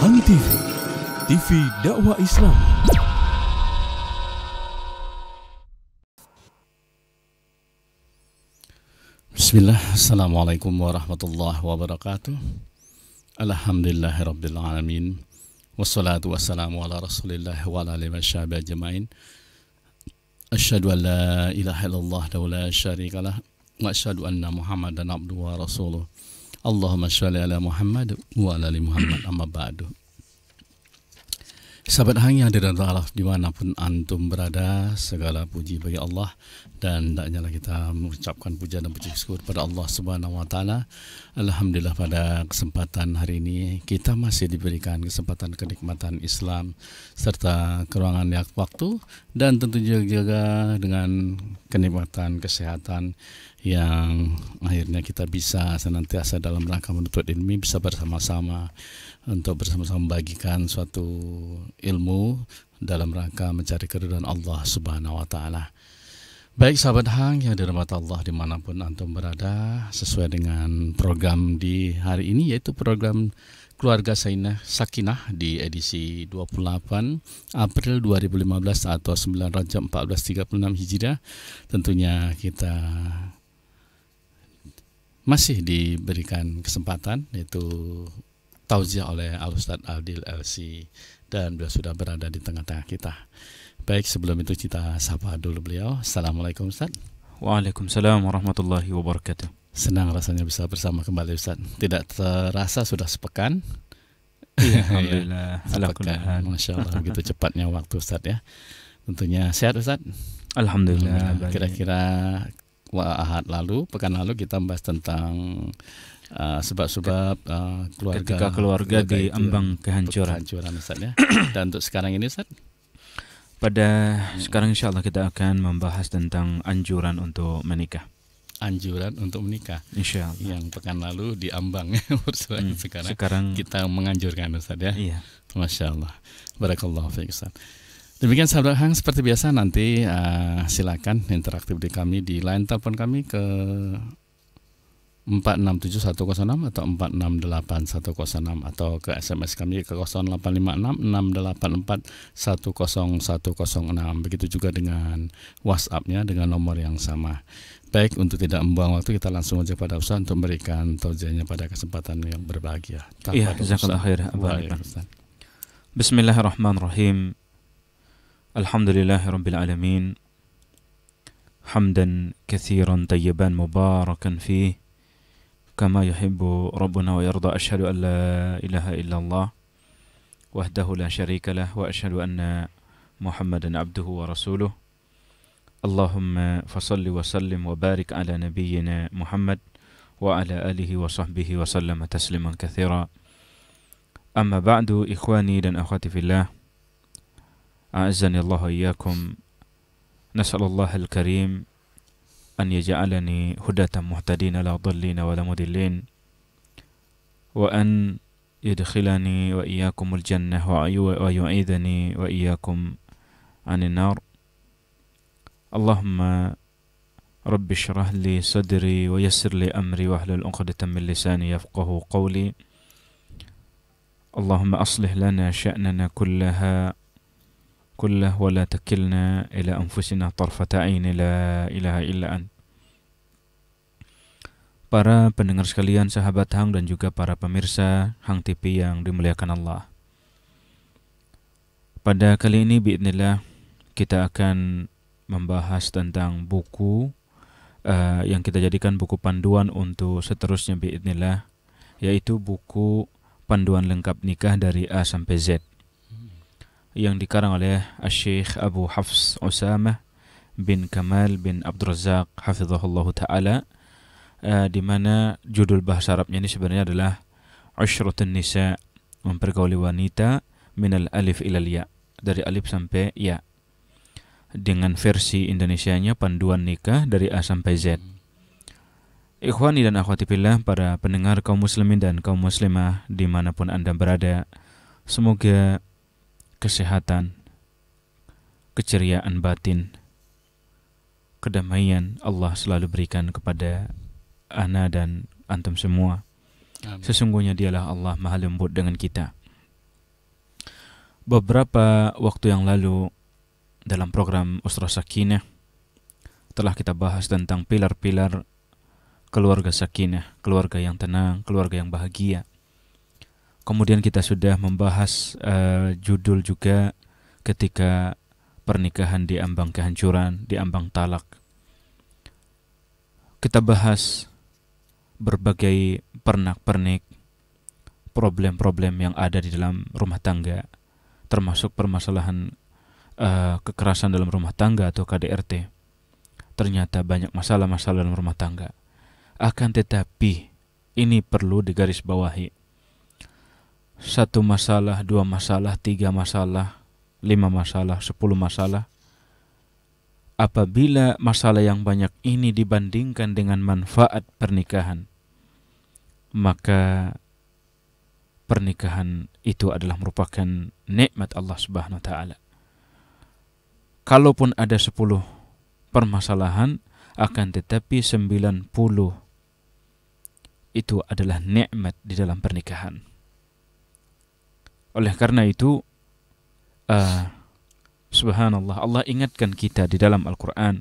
Hang TV, TV dakwah Islam. Bismillah, Assalamualaikum warahmatullahi wabarakatuh. Alhamdulillahirabbil alamin. Wassalatu wassalamu ala Rasulillah wa ala alihi washabihi ajmain. Asyhadu an la ilaha illallah wa la syarika lah wa asyhadu anna Muhammadan abduhu wa rasuluh. Allahumma sholli ala Muhammad wa ala ali Muhammad amma ba'du. Sahabat Hang yang dirahmati Allah dimanapun antum berada, segala puji bagi Allah dan hendaknya kita mengucapkan puja dan puji syukur pada Allah Subhanahu Wa Taala. Alhamdulillah pada kesempatan hari ini kita masih diberikan kesempatan kenikmatan Islam serta keruangan waktu dan tentu juga dengan kenikmatan kesehatan yang akhirnya kita bisa senantiasa dalam rangka menuntut ilmu bisa bersama-sama untuk bersama-sama membagikan suatu ilmu dalam rangka mencari keridhaan Allah Subhanahu wa taala. Baik sahabat Hang yang dirahmati Allah dimanapun antum berada sesuai dengan program di hari ini yaitu program keluarga Sainah Sakinah di edisi 28 April 2015 atau 9 Rajab 1436 Hijriah. Tentunya kita masih diberikan kesempatan yaitu tauziah oleh Al Ustaz Aldil LC dan beliau sudah berada di tengah-tengah kita. Baik, sebelum itu kita sapa dulu beliau. Assalamualaikum Ustaz. Waalaikumsalam warahmatullahi wabarakatuh. Senang rasanya bisa bersama kembali Ustaz. Tidak terasa sudah sepekan. Iya, Alhamdulillah. Iya, sepekan. Masya Allah, begitu cepatnya waktu Ustaz ya. Tentunya sehat Ustaz. Alhamdulillah. Kira-kira Ahad lalu, pekan lalu kita membahas tentang uh, sebab-sebab uh, keluarga ketika keluarga, di diambang kehancuran. Kehancuran Ustaz ya. Dan untuk sekarang ini Ustaz pada hmm. sekarang insya Allah kita akan membahas tentang anjuran untuk menikah. Anjuran untuk menikah. Insya Allah. Yang pekan lalu diambang ya, hmm. sekarang, sekarang kita menganjurkan Ustaz ya. Iya. Masya Allah. Barakallahu fiik Ustaz. Demikian sahabat Hang seperti biasa nanti uh, silakan interaktif di kami di line telepon kami ke 467106 atau 468106 atau ke SMS kami ke 085668410106 begitu juga dengan WhatsAppnya dengan nomor yang sama. Baik untuk tidak membuang waktu kita langsung aja pada usaha untuk memberikan tausiahnya pada kesempatan yang berbahagia. Iya, jazakallahu khair. Bismillahirrahmanirrahim. الحمد لله رب العالمين حمدا كثيرا طيبا مباركا فيه كما يحب ربنا ويرضى أشهد أن لا إله إلا الله وحده لا شريك له وأشهد أن محمدا عبده ورسوله اللهم فصل وسلم وبارك على نبينا محمد وعلى آله وصحبه وسلم تسليما كثيرا أما بعد إخواني dan في الله أعزني الله إياكم نسأل الله الكريم أن يجعلني هدى مهتدين لا ضلين ولا مضلين وأن يدخلني وإياكم الجنة ويعيذني وإياكم عن النار اللهم رب اشرح لي صدري ويسر لي أمري واحلل عقدة من لساني يفقه قولي اللهم أصلح لنا شأننا كلها كله ولا تكلنا إلى أنفسنا طرفة عين لا إله إلا أنت Para pendengar sekalian sahabat Hang dan juga para pemirsa Hang TV yang dimuliakan Allah Pada kali ini biidnillah kita akan membahas tentang buku uh, yang kita jadikan buku panduan untuk seterusnya biidnillah yaitu buku panduan lengkap nikah dari A sampai Z yang dikarang oleh Syekh Abu Hafs Usama bin Kamal bin Abdul Razak hafizahullah taala uh, di mana judul bahasa Arabnya ini sebenarnya adalah Ushratun Nisa mempergauli wanita minal alif ila ya dari alif sampai ya dengan versi Indonesianya panduan nikah dari A sampai Z. Ikhwani dan akhwati fillah para pendengar kaum muslimin dan kaum muslimah dimanapun anda berada, semoga kesehatan, keceriaan batin, kedamaian Allah selalu berikan kepada ana dan antum semua. Amin. Sesungguhnya dialah Allah maha lembut dengan kita. Beberapa waktu yang lalu dalam program Usra Sakinah telah kita bahas tentang pilar-pilar keluarga sakinah, keluarga yang tenang, keluarga yang bahagia. Kemudian kita sudah membahas uh, judul juga ketika pernikahan di ambang kehancuran, di ambang talak. Kita bahas berbagai pernak-pernik problem-problem yang ada di dalam rumah tangga, termasuk permasalahan uh, kekerasan dalam rumah tangga atau KDRT. Ternyata banyak masalah-masalah dalam rumah tangga. Akan tetapi, ini perlu digarisbawahi satu masalah, dua masalah, tiga masalah, lima masalah, sepuluh masalah. Apabila masalah yang banyak ini dibandingkan dengan manfaat pernikahan, maka pernikahan itu adalah merupakan nikmat Allah Subhanahu wa taala. Kalaupun ada sepuluh permasalahan akan tetapi sembilan puluh itu adalah nikmat di dalam pernikahan. Oleh karena itu, uh, subhanallah, Allah ingatkan kita di dalam Al-Quran,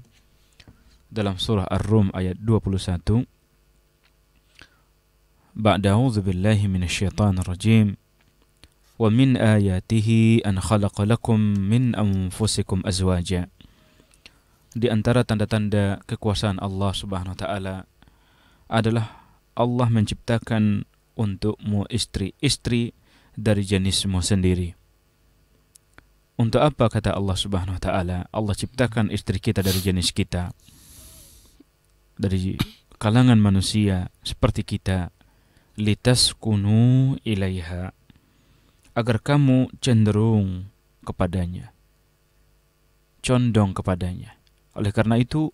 dalam surah Ar-Rum ayat 21, بعد أعوذ بالله من الشيطان الرجيم ومن آياته أن خلق لكم من أنفسكم أزواجا Di antara tanda-tanda kekuasaan Allah Subhanahu wa taala adalah Allah menciptakan untukmu istri-istri dari jenismu sendiri. Untuk apa kata Allah Subhanahu wa taala, Allah ciptakan istri kita dari jenis kita. Dari kalangan manusia seperti kita, litas kunu ilaiha. Agar kamu cenderung kepadanya. Condong kepadanya. Oleh karena itu,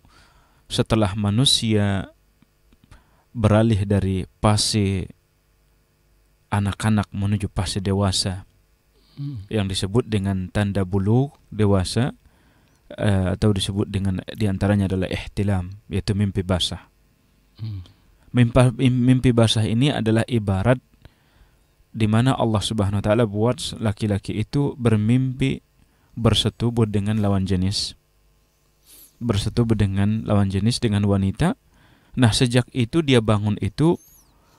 setelah manusia beralih dari pasir anak-anak menuju fase dewasa hmm. yang disebut dengan tanda bulu dewasa uh, atau disebut dengan diantaranya adalah ihtilam yaitu mimpi basah. Hmm. Mimpi, mimpi basah ini adalah ibarat di mana Allah Subhanahu wa taala buat laki-laki itu bermimpi bersetubuh dengan lawan jenis. Bersetubuh dengan lawan jenis dengan wanita. Nah, sejak itu dia bangun itu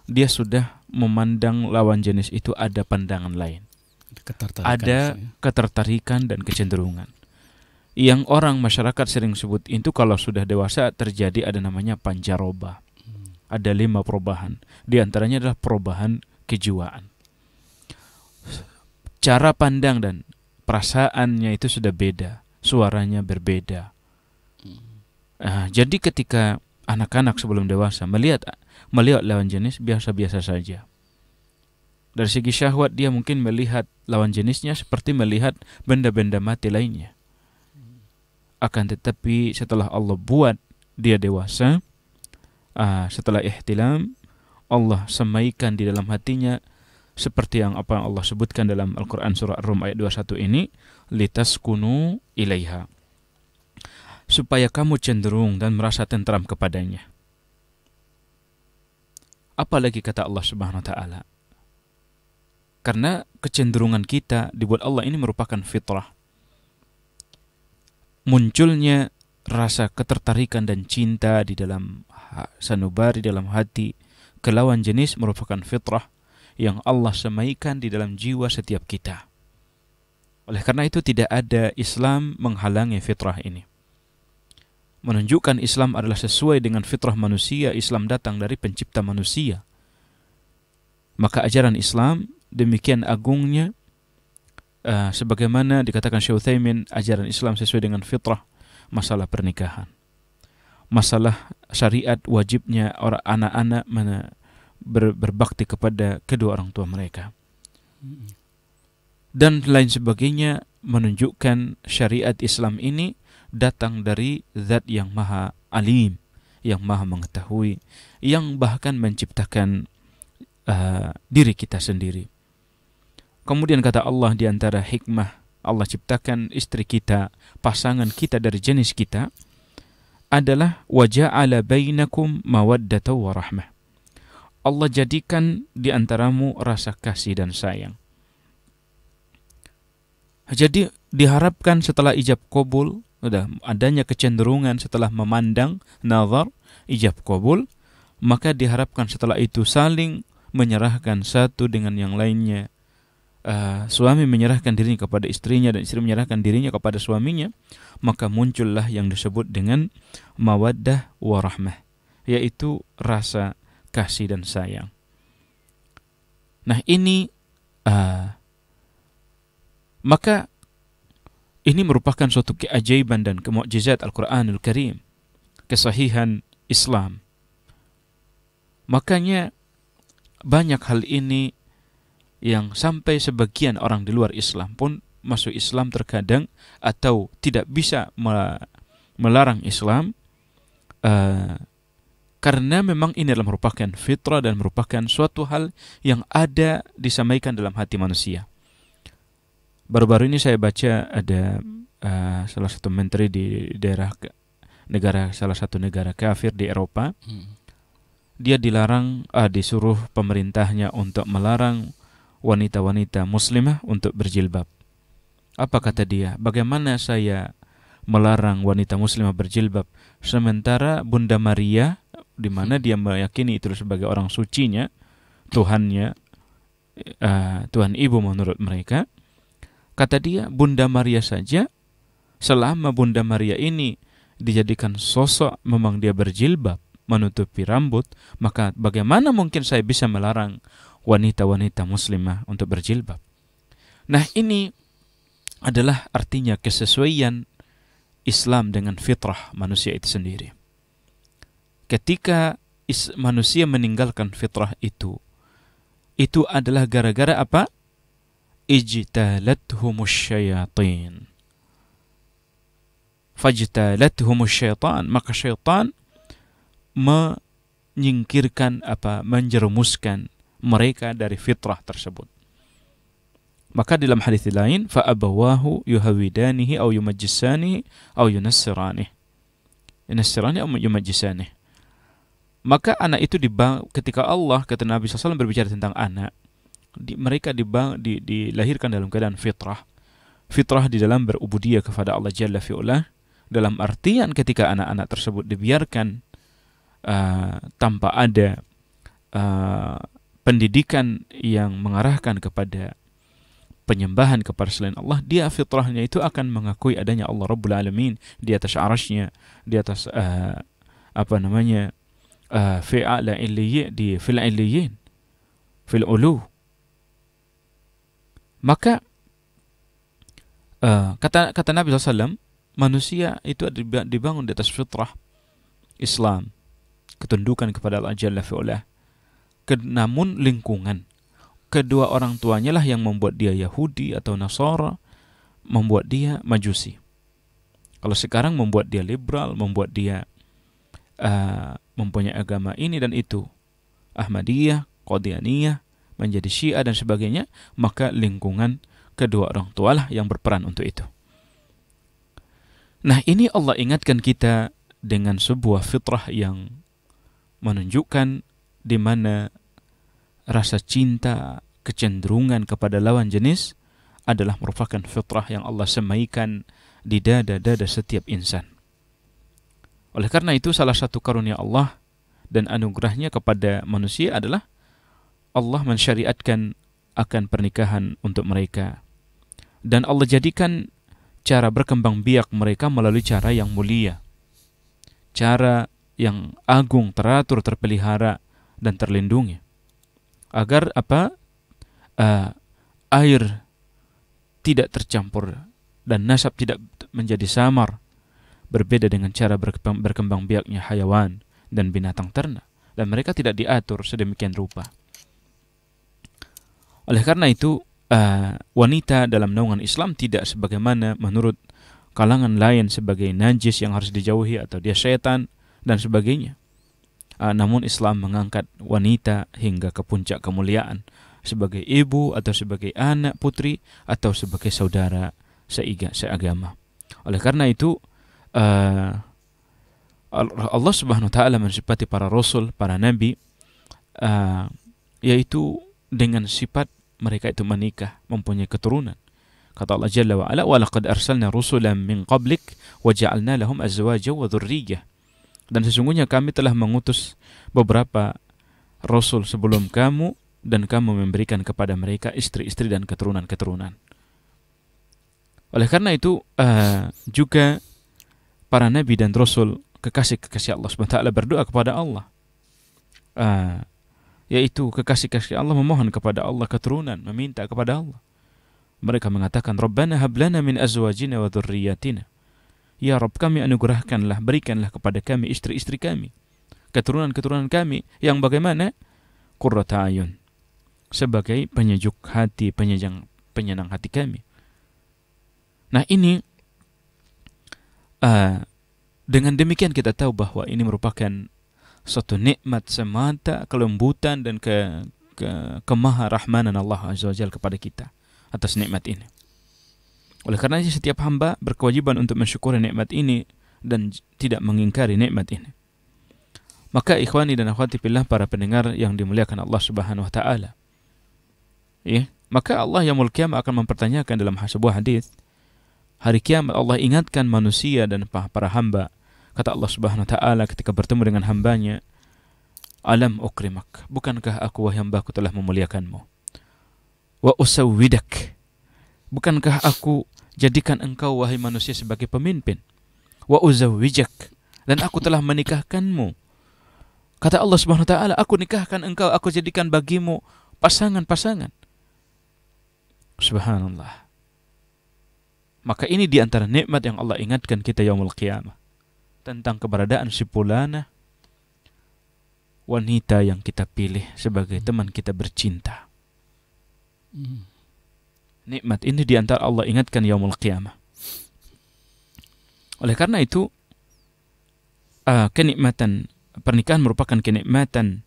dia sudah memandang lawan jenis itu ada pandangan lain. Ketertarikan ada misalnya. ketertarikan dan kecenderungan. Yang orang masyarakat sering sebut itu kalau sudah dewasa terjadi ada namanya panjaroba, Hmm. Ada lima perubahan. Di antaranya adalah perubahan kejiwaan. Cara pandang dan perasaannya itu sudah beda. Suaranya berbeda. Hmm. Nah, jadi ketika anak-anak sebelum dewasa melihat melihat lawan jenis biasa-biasa saja. Dari segi syahwat dia mungkin melihat lawan jenisnya seperti melihat benda-benda mati lainnya. Akan tetapi setelah Allah buat dia dewasa, uh, setelah ihtilam, Allah semaikan di dalam hatinya seperti yang apa yang Allah sebutkan dalam Al-Quran surah Rum ayat 21 ini, litas kunu ilaiha. Supaya kamu cenderung dan merasa tentram kepadanya. Apalagi kata Allah Subhanahu wa taala. Karena kecenderungan kita dibuat Allah ini merupakan fitrah. Munculnya rasa ketertarikan dan cinta di dalam sanubari dalam hati kelawan jenis merupakan fitrah yang Allah semaikan di dalam jiwa setiap kita. Oleh karena itu tidak ada Islam menghalangi fitrah ini menunjukkan Islam adalah sesuai dengan fitrah manusia, Islam datang dari pencipta manusia. Maka ajaran Islam demikian agungnya uh, sebagaimana dikatakan Syekh Utsaimin ajaran Islam sesuai dengan fitrah masalah pernikahan. Masalah syariat wajibnya orang anak-anak ber, berbakti kepada kedua orang tua mereka. Dan lain sebagainya menunjukkan syariat Islam ini datang dari zat yang maha alim, yang maha mengetahui, yang bahkan menciptakan uh, diri kita sendiri. Kemudian kata Allah di antara hikmah Allah ciptakan istri kita, pasangan kita dari jenis kita adalah waja'ala bainakum mawaddata wa rahmah. Allah jadikan di antaramu rasa kasih dan sayang. Jadi diharapkan setelah ijab kabul sudah adanya kecenderungan setelah memandang nazar ijab kabul maka diharapkan setelah itu saling menyerahkan satu dengan yang lainnya uh, suami menyerahkan dirinya kepada istrinya dan istri menyerahkan dirinya kepada suaminya, maka muncullah yang disebut dengan mawaddah warahmah, yaitu rasa kasih dan sayang. Nah ini, uh, maka ini merupakan suatu keajaiban dan kemukjizat Al-Quranul Karim, kesahihan Islam. Makanya banyak hal ini yang sampai sebagian orang di luar Islam pun masuk Islam terkadang atau tidak bisa melarang Islam uh, karena memang ini adalah merupakan fitrah dan merupakan suatu hal yang ada disampaikan dalam hati manusia baru-baru ini saya baca ada uh, salah satu menteri di daerah negara salah satu negara kafir di Eropa. Hmm. Dia dilarang uh, disuruh pemerintahnya untuk melarang wanita-wanita muslimah untuk berjilbab. Apa hmm. kata dia? Bagaimana saya melarang wanita muslimah berjilbab sementara Bunda Maria di mana dia meyakini itu sebagai orang sucinya, Tuhannya, uh, Tuhan Ibu menurut mereka, Kata dia, Bunda Maria saja, selama Bunda Maria ini dijadikan sosok memang dia berjilbab, menutupi rambut, maka bagaimana mungkin saya bisa melarang wanita-wanita muslimah untuk berjilbab? Nah ini adalah artinya kesesuaian Islam dengan fitrah manusia itu sendiri. Ketika manusia meninggalkan fitrah itu, itu adalah gara-gara apa? ijtalathumush syayatin fajtalathumush syaitan maka syaitan menyingkirkan apa menjerumuskan mereka dari fitrah tersebut maka dalam hadis lain fa'abawahu yuhawidanihi au yumajisani au yunassiranihi yunassiranihi au yumajisani. maka anak itu dibawa ketika Allah kata Nabi SAW berbicara tentang anak di, mereka dibang, di, dilahirkan dalam keadaan fitrah. Fitrah di dalam berubudiyah kepada Allah Jalla fi'ula dalam artian ketika anak-anak tersebut dibiarkan uh, tanpa ada uh, pendidikan yang mengarahkan kepada penyembahan kepada selain Allah, dia fitrahnya itu akan mengakui adanya Allah Rabbul Alamin di atas arasnya, di atas uh, apa namanya uh, fi'ala illiyin, di fil illiyin, fil ulu. Maka uh, kata kata Nabi SAW, manusia itu dibangun di atas fitrah Islam, ketundukan kepada Allah Jalla fi'ala. Namun lingkungan kedua orang tuanya lah yang membuat dia Yahudi atau Nasara, membuat dia Majusi. Kalau sekarang membuat dia liberal, membuat dia uh, mempunyai agama ini dan itu, Ahmadiyah, Qadianiyah, menjadi Syiah dan sebagainya, maka lingkungan kedua orang tualah yang berperan untuk itu. Nah, ini Allah ingatkan kita dengan sebuah fitrah yang menunjukkan di mana rasa cinta, kecenderungan kepada lawan jenis adalah merupakan fitrah yang Allah semaikan di dada-dada setiap insan. Oleh karena itu, salah satu karunia Allah dan anugerahnya kepada manusia adalah Allah mensyariatkan akan pernikahan untuk mereka dan Allah jadikan cara berkembang biak mereka melalui cara yang mulia cara yang agung teratur terpelihara dan terlindungi agar apa uh, air tidak tercampur dan nasab tidak menjadi samar berbeda dengan cara berkembang biaknya hayawan dan binatang ternak dan mereka tidak diatur sedemikian rupa oleh karena itu, uh, wanita dalam naungan Islam tidak sebagaimana menurut kalangan lain sebagai najis yang harus dijauhi atau dia setan dan sebagainya. Uh, namun Islam mengangkat wanita hingga ke puncak kemuliaan sebagai ibu atau sebagai anak putri atau sebagai saudara seiga seagama. Oleh karena itu uh, Allah Subhanahu wa taala mensifati para rasul, para nabi uh, yaitu dengan sifat mereka itu menikah, mempunyai keturunan. Kata Allah Jalla wa Ala, "Walaqad arsalna rusulan min qablik wa ja'alna lahum azwaja wa dhurriyyah." Dan sesungguhnya kami telah mengutus beberapa rasul sebelum kamu dan kamu memberikan kepada mereka istri-istri dan keturunan-keturunan. Oleh karena itu uh, juga para nabi dan rasul kekasih-kekasih Allah subhanahu wa taala berdoa kepada Allah. Uh, yaitu kekasih-kasih Allah memohon kepada Allah keturunan, meminta kepada Allah. Mereka mengatakan, Rabbana hablana min azwajina wa dhurriyyatina. Ya Rabb kami anugerahkanlah, berikanlah kepada kami istri-istri kami, keturunan-keturunan kami yang bagaimana? Qurrata ayun. Sebagai penyejuk hati, penyejang, penyenang hati kami. Nah ini uh, dengan demikian kita tahu bahwa ini merupakan suatu nikmat semata kelembutan dan ke, ke kemaha rahmanan Allah Azza wa kepada kita atas nikmat ini. Oleh karena itu setiap hamba berkewajiban untuk mensyukuri nikmat ini dan tidak mengingkari nikmat ini. Maka ikhwani dan akhwati dipilah para pendengar yang dimuliakan Allah Subhanahu wa taala. Ya, maka Allah yang kiamat akan mempertanyakan dalam sebuah hadis hari kiamat Allah ingatkan manusia dan para hamba Kata Allah Subhanahu wa taala ketika bertemu dengan hambanya, "Alam ukrimak, bukankah aku wahai hambaku telah memuliakanmu? Wa usawwidak, bukankah aku jadikan engkau wahai manusia sebagai pemimpin? Wa uzawwijak, dan aku telah menikahkanmu." Kata Allah Subhanahu wa taala, "Aku nikahkan engkau, aku jadikan bagimu pasangan-pasangan." Subhanallah. Maka ini di antara nikmat yang Allah ingatkan kita yaumul qiyamah tentang keberadaan si Pulana wanita yang kita pilih sebagai hmm. teman kita bercinta. Hmm. Nikmat ini diantar Allah ingatkan yaumul qiyamah. Oleh karena itu, uh, kenikmatan pernikahan merupakan kenikmatan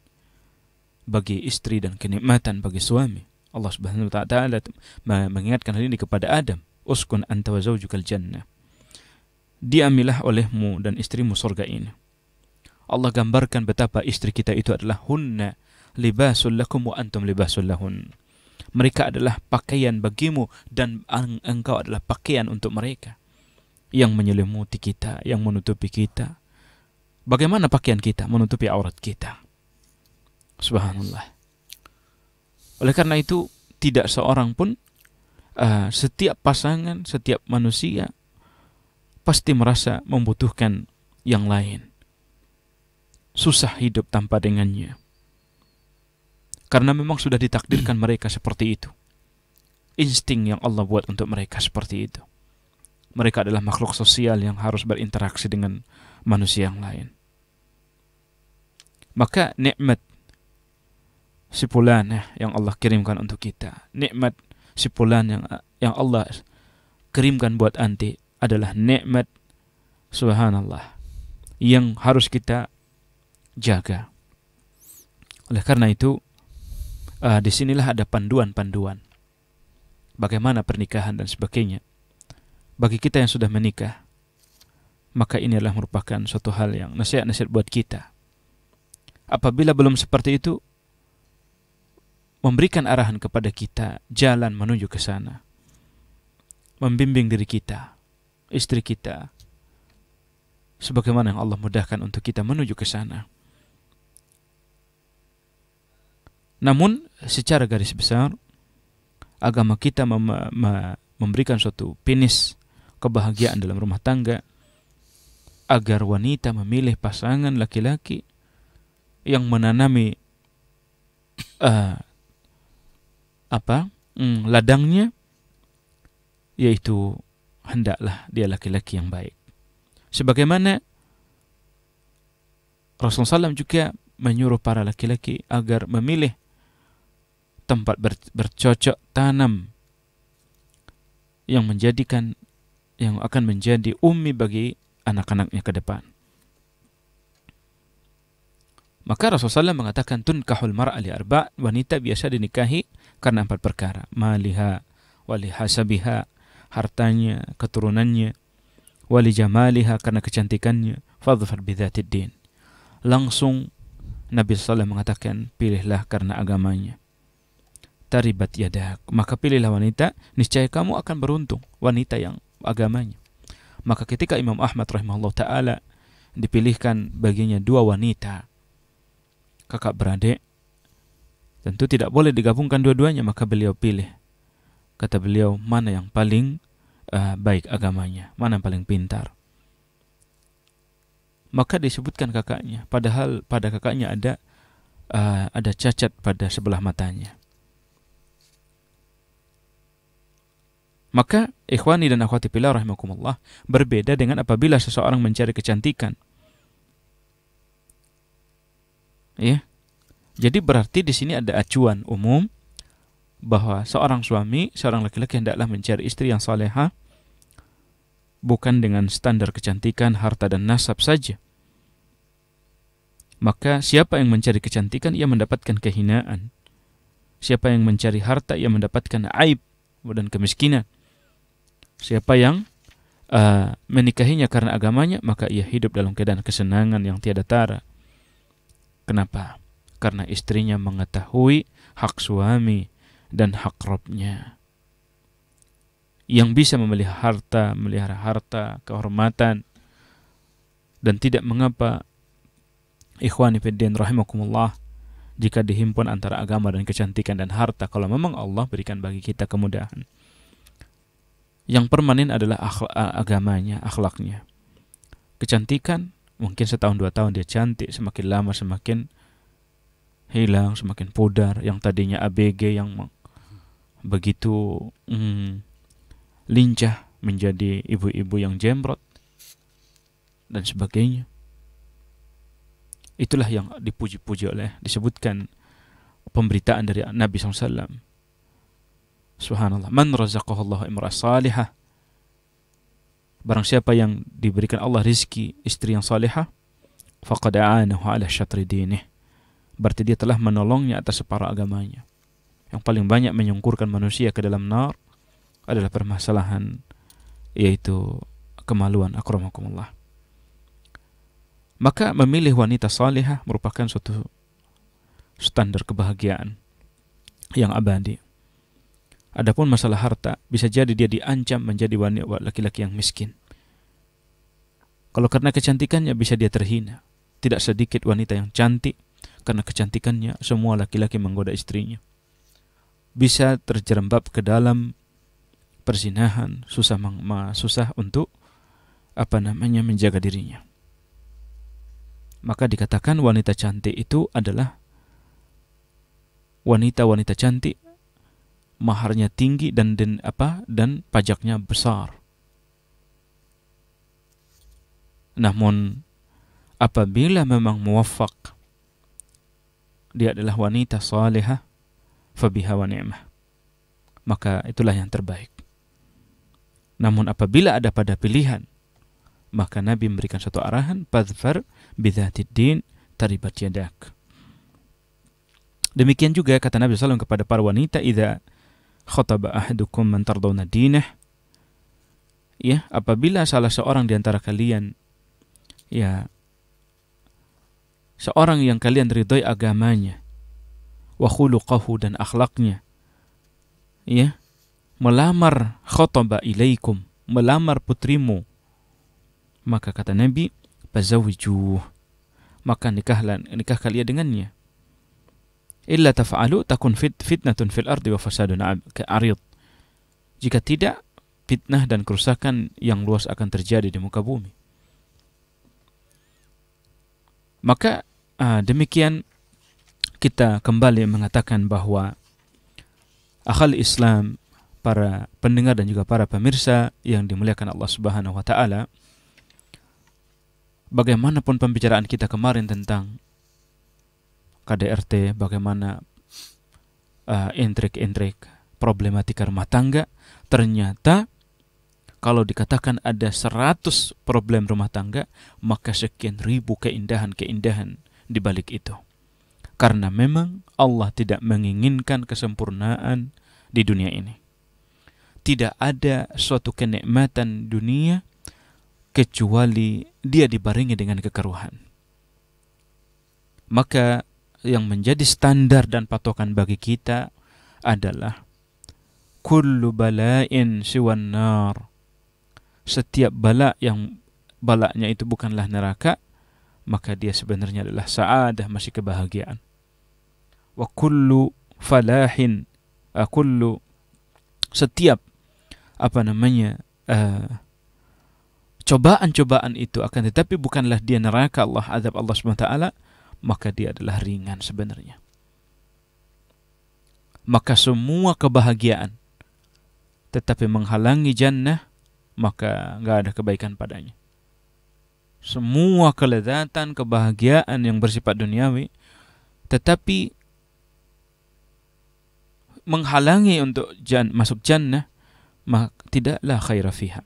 bagi istri dan kenikmatan bagi suami. Allah Subhanahu wa taala mengingatkan hal ini kepada Adam, "Uskun anta wa zawjukal jannah." diamilah olehmu dan istrimu surga ini. Allah gambarkan betapa istri kita itu adalah hunna libasul lakum wa antum libasul lahun. Mereka adalah pakaian bagimu dan engkau adalah pakaian untuk mereka. Yang menyelimuti kita, yang menutupi kita. Bagaimana pakaian kita menutupi aurat kita? Subhanallah. Oleh karena itu, tidak seorang pun, uh, setiap pasangan, setiap manusia pasti merasa membutuhkan yang lain. Susah hidup tanpa dengannya. Karena memang sudah ditakdirkan mereka seperti itu. Insting yang Allah buat untuk mereka seperti itu. Mereka adalah makhluk sosial yang harus berinteraksi dengan manusia yang lain. Maka nikmat si pulan ya, yang Allah kirimkan untuk kita, nikmat si yang yang Allah kirimkan buat anti adalah nikmat subhanallah yang harus kita jaga. Oleh karena itu, uh, eh, disinilah ada panduan-panduan. Bagaimana pernikahan dan sebagainya. Bagi kita yang sudah menikah, maka ini adalah merupakan suatu hal yang nasihat-nasihat buat kita. Apabila belum seperti itu, memberikan arahan kepada kita jalan menuju ke sana. Membimbing diri kita istri kita sebagaimana yang Allah mudahkan untuk kita menuju ke sana. Namun secara garis besar agama kita mem mem memberikan suatu finish kebahagiaan dalam rumah tangga agar wanita memilih pasangan laki-laki yang menanami uh, apa hmm, ladangnya yaitu hendaklah dia laki-laki yang baik. Sebagaimana Rasulullah SAW juga menyuruh para laki-laki agar memilih tempat bercocok tanam yang menjadikan yang akan menjadi ummi bagi anak-anaknya ke depan. Maka Rasulullah SAW mengatakan tunkahul mar'a li arba' wanita biasa dinikahi karena empat perkara: maliha, walihasabiha, hartanya, keturunannya, wali jamaliha karena kecantikannya, fadhfar bidzatid din. Langsung Nabi SAW mengatakan, pilihlah karena agamanya. Taribat yadak, maka pilihlah wanita, niscaya kamu akan beruntung, wanita yang agamanya. Maka ketika Imam Ahmad rahimahullah ta'ala dipilihkan baginya dua wanita, kakak beradik, tentu tidak boleh digabungkan dua-duanya, maka beliau pilih. Kata beliau, mana yang paling uh, baik agamanya, mana yang paling pintar. Maka disebutkan kakaknya, padahal pada kakaknya ada uh, ada cacat pada sebelah matanya. Maka ikhwani dan akhwati fillah rahimakumullah berbeda dengan apabila seseorang mencari kecantikan. Ya. Jadi berarti di sini ada acuan umum bahwa seorang suami, seorang laki-laki hendaklah mencari istri yang salehah bukan dengan standar kecantikan, harta, dan nasab saja. Maka siapa yang mencari kecantikan, ia mendapatkan kehinaan. Siapa yang mencari harta, ia mendapatkan aib dan kemiskinan. Siapa yang uh, menikahinya karena agamanya, maka ia hidup dalam keadaan kesenangan yang tiada tara. Kenapa? Karena istrinya mengetahui hak suami dan hak robnya yang bisa memelihara harta, memelihara harta, kehormatan dan tidak mengapa ikhwani fillah rahimakumullah jika dihimpun antara agama dan kecantikan dan harta kalau memang Allah berikan bagi kita kemudahan. Yang permanen adalah akhla agamanya, akhlaknya. Kecantikan mungkin setahun dua tahun dia cantik, semakin lama semakin hilang, semakin pudar. Yang tadinya ABG yang begitu hmm, lincah menjadi ibu-ibu yang jemrot dan sebagainya. Itulah yang dipuji-puji oleh disebutkan pemberitaan dari Nabi SAW. Subhanallah. Man razaqahallahu imra salihah. Barang siapa yang diberikan Allah rizki istri yang salihah, faqad a'anahu ala syatri dinih. Berarti dia telah menolongnya atas separa agamanya. Yang paling banyak menyungkurkan manusia ke dalam nar adalah permasalahan yaitu kemaluan akramakumullah. Maka memilih wanita salihah merupakan suatu standar kebahagiaan yang abadi. Adapun masalah harta, bisa jadi dia diancam menjadi wanita laki-laki yang miskin. Kalau karena kecantikannya bisa dia terhina. Tidak sedikit wanita yang cantik karena kecantikannya semua laki-laki menggoda istrinya. Bisa terjerembab ke dalam perzinahan, susah susah untuk apa namanya menjaga dirinya. Maka dikatakan wanita cantik itu adalah wanita-wanita cantik maharnya tinggi dan, dan apa dan pajaknya besar. Namun apabila memang muwaffaq dia adalah wanita salihah fabiha wa ni'mah. Maka itulah yang terbaik. Namun apabila ada pada pilihan, maka Nabi memberikan satu arahan, padfar bidhatiddin taribat yadak." Demikian juga kata Nabi SAW kepada para wanita, idha khotaba ahadukum man tardawna dinah." Ya, apabila salah seorang di antara kalian ya seorang yang kalian ridhoi agamanya wa dan akhlaknya ya melamar khotoba ilaikum, melamar putrimu. Maka kata Nabi, "Fazawijuh." Maka nikahlah nikah kalian dengannya. Illa ta'falu takun fit, fitnatun fil ardi wa fasadun ka'arid. Jika tidak, fitnah dan kerusakan yang luas akan terjadi di muka bumi. Maka uh, demikian kita kembali mengatakan bahwa akal Islam para pendengar dan juga para pemirsa yang dimuliakan Allah Subhanahu wa taala. Bagaimanapun pembicaraan kita kemarin tentang KDRT, bagaimana uh, intrik-intrik problematika rumah tangga, ternyata kalau dikatakan ada 100 problem rumah tangga, maka sekian ribu keindahan-keindahan di balik itu. Karena memang Allah tidak menginginkan kesempurnaan di dunia ini tidak ada suatu kenikmatan dunia kecuali dia dibarengi dengan kekeruhan. Maka yang menjadi standar dan patokan bagi kita adalah kullu bala'in siwan nar. Setiap bala yang balaknya itu bukanlah neraka, maka dia sebenarnya adalah sa'adah masih kebahagiaan. Wa kullu falahin, kullu setiap apa namanya uh, cobaan-cobaan itu akan tetapi bukanlah dia neraka Allah azab Allah SWT maka dia adalah ringan sebenarnya maka semua kebahagiaan tetapi menghalangi jannah maka nggak ada kebaikan padanya semua kelezatan kebahagiaan yang bersifat duniawi tetapi menghalangi untuk jan, masuk jannah maka tidaklah khaira fiha.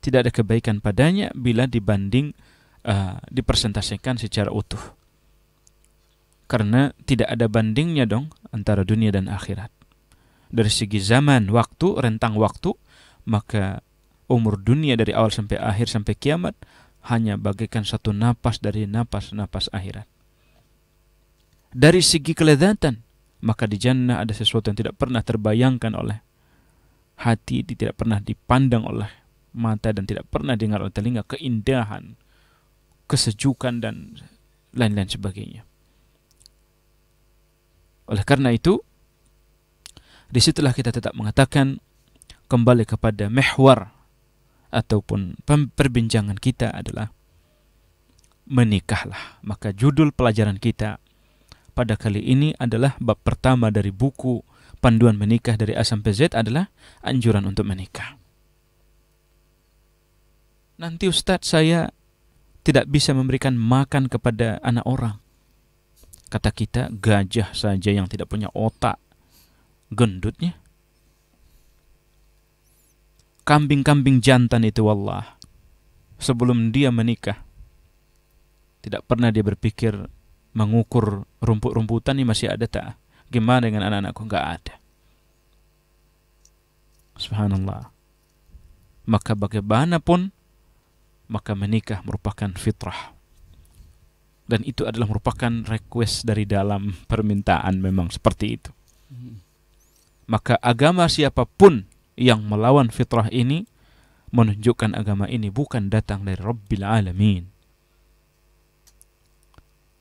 Tidak ada kebaikan padanya bila dibanding uh, dipresentasikan secara utuh. Karena tidak ada bandingnya dong antara dunia dan akhirat. Dari segi zaman, waktu, rentang waktu, maka umur dunia dari awal sampai akhir sampai kiamat hanya bagaikan satu napas dari napas-napas akhirat. Dari segi kelezatan, maka di jannah ada sesuatu yang tidak pernah terbayangkan oleh hati tidak pernah dipandang oleh mata dan tidak pernah dengar oleh telinga keindahan, kesejukan dan lain-lain sebagainya. Oleh karena itu, disitulah kita tetap mengatakan kembali kepada mehwar ataupun perbincangan kita adalah menikahlah. Maka judul pelajaran kita pada kali ini adalah bab pertama dari buku panduan menikah dari A sampai Z adalah anjuran untuk menikah. Nanti Ustadz saya tidak bisa memberikan makan kepada anak orang. Kata kita gajah saja yang tidak punya otak. Gendutnya. Kambing-kambing jantan itu Allah, Sebelum dia menikah. Tidak pernah dia berpikir mengukur rumput-rumputan ini masih ada tak Gimana dengan anak-anakku? Enggak ada. Subhanallah. Maka bagaimanapun, maka menikah merupakan fitrah. Dan itu adalah merupakan request dari dalam permintaan memang seperti itu. Maka agama siapapun yang melawan fitrah ini menunjukkan agama ini bukan datang dari Rabbil Alamin.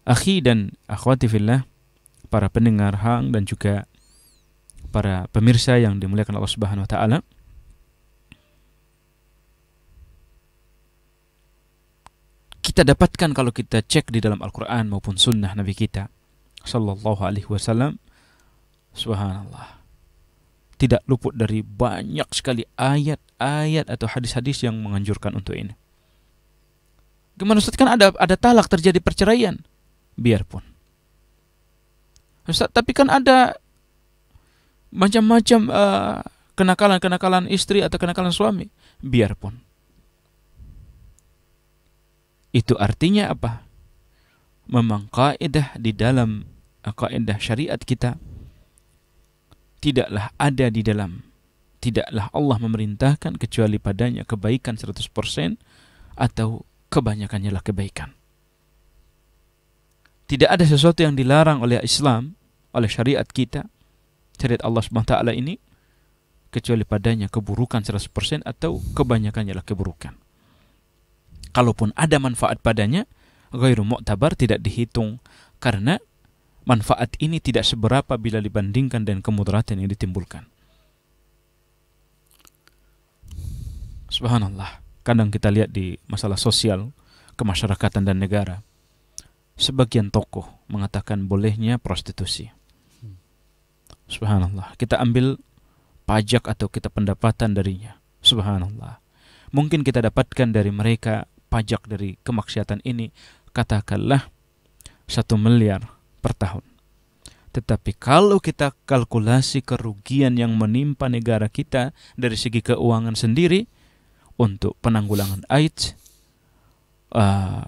Akhi dan akhwati fillah, para pendengar hang dan juga para pemirsa yang dimuliakan Allah Subhanahu wa taala. Kita dapatkan kalau kita cek di dalam Al-Qur'an maupun sunnah Nabi kita sallallahu alaihi wasallam subhanallah. Tidak luput dari banyak sekali ayat-ayat atau hadis-hadis yang menganjurkan untuk ini. Gimana Ustaz kan ada ada talak terjadi perceraian. Biarpun Ustaz, tapi kan ada macam-macam uh, kenakalan-kenakalan istri atau kenakalan suami. Biarpun. Itu artinya apa? Memang kaidah di dalam eh, kaidah syariat kita tidaklah ada di dalam tidaklah Allah memerintahkan kecuali padanya kebaikan 100% atau kebanyakannya lah kebaikan. Tidak ada sesuatu yang dilarang oleh Islam oleh syariat kita, syariat Allah SWT ini kecuali padanya keburukan 100% atau kebanyakannya adalah keburukan. Kalaupun ada manfaat padanya, ghairu mu'tabar tidak dihitung karena manfaat ini tidak seberapa bila dibandingkan dengan kemudaratan yang ditimbulkan. Subhanallah, kadang kita lihat di masalah sosial, kemasyarakatan dan negara, sebagian tokoh mengatakan bolehnya prostitusi. Subhanallah. Kita ambil pajak atau kita pendapatan darinya. Subhanallah. Mungkin kita dapatkan dari mereka pajak dari kemaksiatan ini katakanlah satu miliar per tahun. Tetapi kalau kita kalkulasi kerugian yang menimpa negara kita dari segi keuangan sendiri untuk penanggulangan AIDS, uh,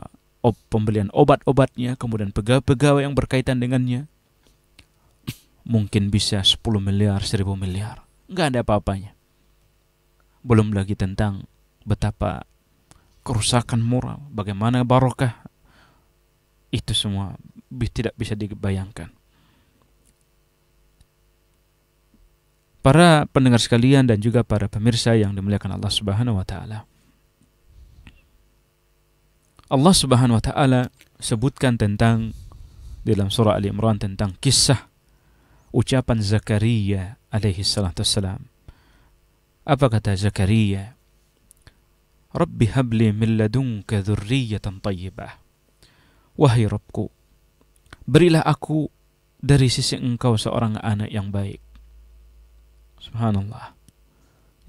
pembelian obat-obatnya, kemudian pegawai-pegawai yang berkaitan dengannya, mungkin bisa 10 miliar, 1000 miliar. Nggak ada apa-apanya. Belum lagi tentang betapa kerusakan moral, bagaimana barokah. Itu semua tidak bisa dibayangkan. Para pendengar sekalian dan juga para pemirsa yang dimuliakan Allah Subhanahu wa taala. Allah Subhanahu wa taala sebutkan tentang dalam surah Ali Imran tentang kisah ucapan Zakaria alaihi salatu wassalam. Apa kata Zakaria? Rabbi habli min ladunka dzurriyyatan thayyibah. Wahai Rabbku, berilah aku dari sisi engkau seorang anak yang baik. Subhanallah.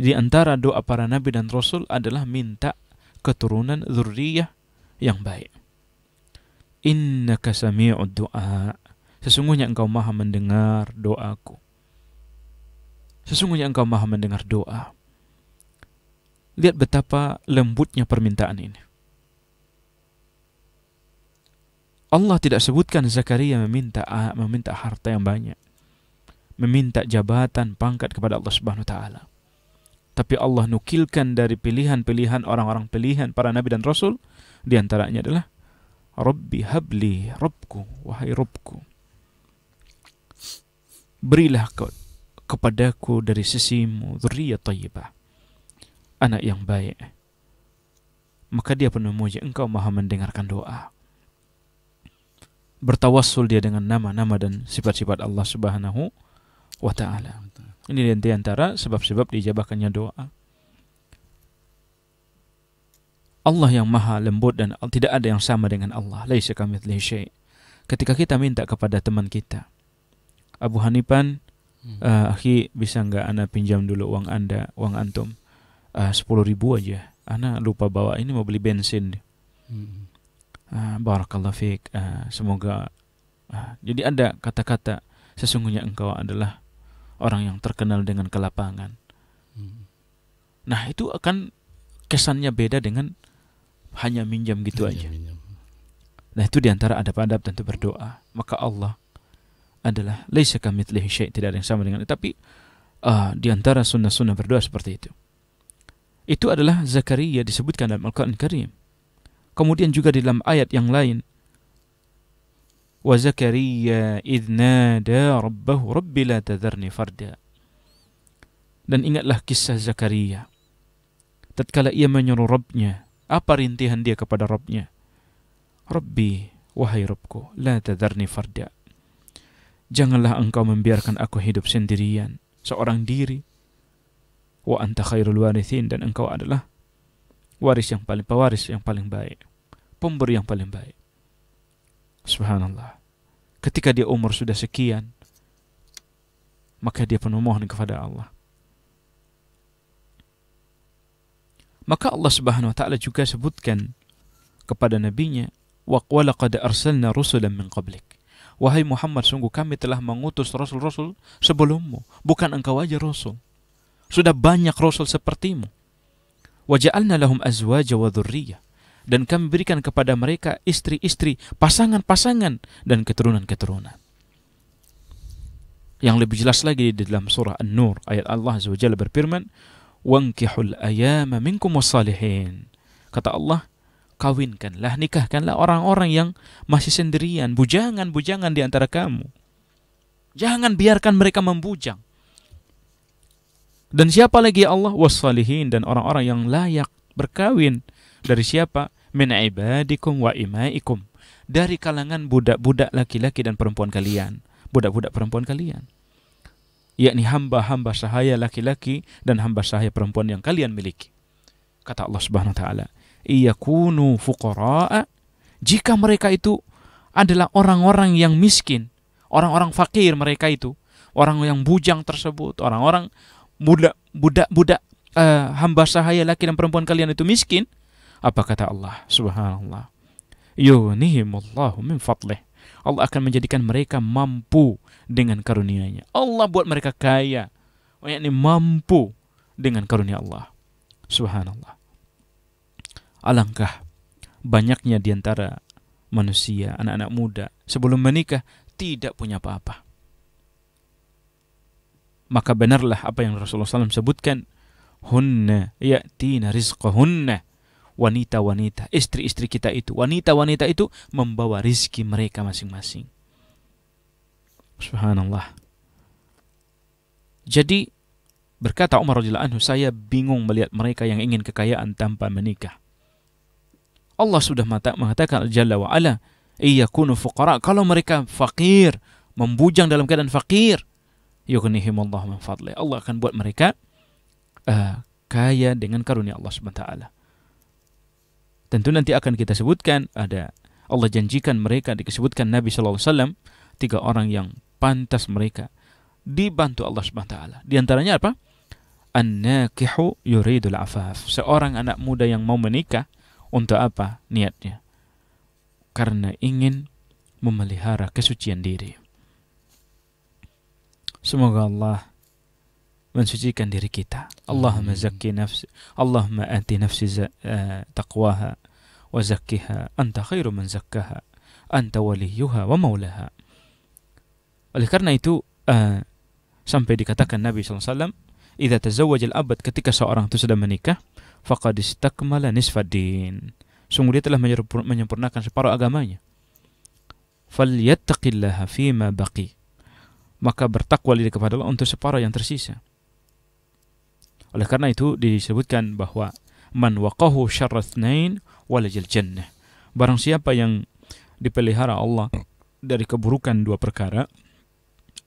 Di antara doa para nabi dan rasul adalah minta keturunan zurriyah yang baik. Innaka sami'ud du'a. Sesungguhnya engkau maha mendengar doaku. Sesungguhnya engkau maha mendengar doa. Lihat betapa lembutnya permintaan ini. Allah tidak sebutkan Zakaria meminta ah, meminta harta yang banyak. Meminta jabatan, pangkat kepada Allah Subhanahu wa taala. Tapi Allah nukilkan dari pilihan-pilihan orang-orang pilihan para nabi dan rasul di antaranya adalah Rabbi habli Robku wahai Robku berilah ke, kepadaku dari sisimu dzurriyyah thayyibah anak yang baik maka dia pun memuji engkau maha mendengarkan doa bertawassul dia dengan nama-nama dan sifat-sifat Allah Subhanahu wa taala ini di antara sebab-sebab diijabahkannya doa Allah yang maha lembut dan tidak ada yang sama dengan Allah laisa kamitslihi syai' ketika kita minta kepada teman kita Abu Hanipan, uh, hmm. eh, akhi bisa nggak ana pinjam dulu uang anda uang antum eh, sepuluh ribu aja ana lupa bawa ini mau beli bensin uh, hmm. eh, barakallah fiqh uh, semoga uh, jadi ada kata-kata sesungguhnya engkau adalah orang yang terkenal dengan kelapangan hmm. nah itu akan kesannya beda dengan hanya minjam gitu aja nah itu diantara adab-adab tentu berdoa maka Allah adalah laisa kamitslihi syai' tidak ada yang sama dengan tapi uh, di antara sunnah-sunnah berdoa seperti itu. Itu adalah Zakaria disebutkan dalam Al-Qur'an Karim. Kemudian juga di dalam ayat yang lain Wa Zakaria idh rabbahu rabbi la tadharni farda. Dan ingatlah kisah Zakaria. Tatkala ia menyuruh Rabbnya, apa rintihan dia kepada Rabbnya? Rabbi, wahai Rabbku, la tadharni farda janganlah engkau membiarkan aku hidup sendirian, seorang diri. Wa anta khairul warithin dan engkau adalah waris yang paling pewaris yang paling baik, pemberi yang paling baik. Subhanallah. Ketika dia umur sudah sekian, maka dia pun memohon kepada Allah. Maka Allah Subhanahu wa taala juga sebutkan kepada nabinya, "Wa qad arsalna rusulan min qablik." Wahai Muhammad, sungguh kami telah mengutus rasul-rasul sebelummu. Bukan engkau aja rasul. Sudah banyak rasul sepertimu. Waja'alna lahum azwaja wa dhurriyah. Dan kami berikan kepada mereka istri-istri, pasangan-pasangan, dan keturunan-keturunan. Yang lebih jelas lagi di dalam surah An-Nur, ayat Allah Azza wa Jalla berfirman, wankihul ayama minkum wasalihin. Kata Allah, kawinkanlah, nikahkanlah orang-orang yang masih sendirian, bujangan-bujangan di antara kamu. Jangan biarkan mereka membujang. Dan siapa lagi ya Allah? Wassalihin dan orang-orang yang layak berkawin. Dari siapa? Min ibadikum wa imaikum. Dari kalangan budak-budak laki-laki dan perempuan kalian. Budak-budak perempuan kalian. Yakni hamba-hamba sahaya laki-laki dan hamba sahaya perempuan yang kalian miliki. Kata Allah subhanahu wa ta'ala iyakunu fuqara jika mereka itu adalah orang-orang yang miskin, orang-orang fakir mereka itu, orang yang bujang tersebut, orang-orang budak budak-budak uh, eh, hamba sahaya laki dan perempuan kalian itu miskin, apa kata Allah Subhanallah? Yunihimullahu min fadlih. Allah akan menjadikan mereka mampu dengan karunia-Nya. Allah buat mereka kaya, yakni mampu dengan karunia Allah. Subhanallah. Alangkah banyaknya di antara manusia, anak-anak muda, sebelum menikah tidak punya apa-apa. Maka benarlah apa yang Rasulullah SAW sebutkan, hunna ya'tina rizqahunna. Wanita-wanita, istri-istri kita itu, wanita-wanita itu membawa rizki mereka masing-masing. Subhanallah. Jadi berkata Umar radhiyallahu anhu, saya bingung melihat mereka yang ingin kekayaan tanpa menikah. Allah sudah mengatakan Jalla wa Ala, "Iyakunu fuqara." Kalau mereka fakir, membujang dalam keadaan fakir, yughnihimullahu min fadli. Allah akan buat mereka uh, kaya dengan karunia Allah Subhanahu wa taala. Tentu nanti akan kita sebutkan ada Allah janjikan mereka disebutkan Nabi sallallahu alaihi wasallam tiga orang yang pantas mereka dibantu Allah Subhanahu wa taala. Di antaranya apa? An-nakihu yuridul afaf. Seorang anak muda yang mau menikah untuk apa niatnya? Karena ingin memelihara kesucian diri. Semoga Allah mensucikan diri kita. Allahumma zakki nafsi, Allahumma anti nafsi uh, taqwaha wa zakkiha anta khairu man zakkaha anta waliyuha wa maulaha. Oleh karena itu uh, sampai dikatakan Nabi sallallahu wasallam, "Idza tazawwaja al-abad ketika seorang itu sudah menikah, faqad istakmala nisfaddin. Sungguh dia telah menyempurnakan separuh agamanya. Falyattaqillaha fima baqi. Maka bertakwalah kepada Allah untuk separuh yang tersisa. Oleh karena itu disebutkan bahwa man waqahu syarratsnain walajal jannah. Barang siapa yang dipelihara Allah dari keburukan dua perkara,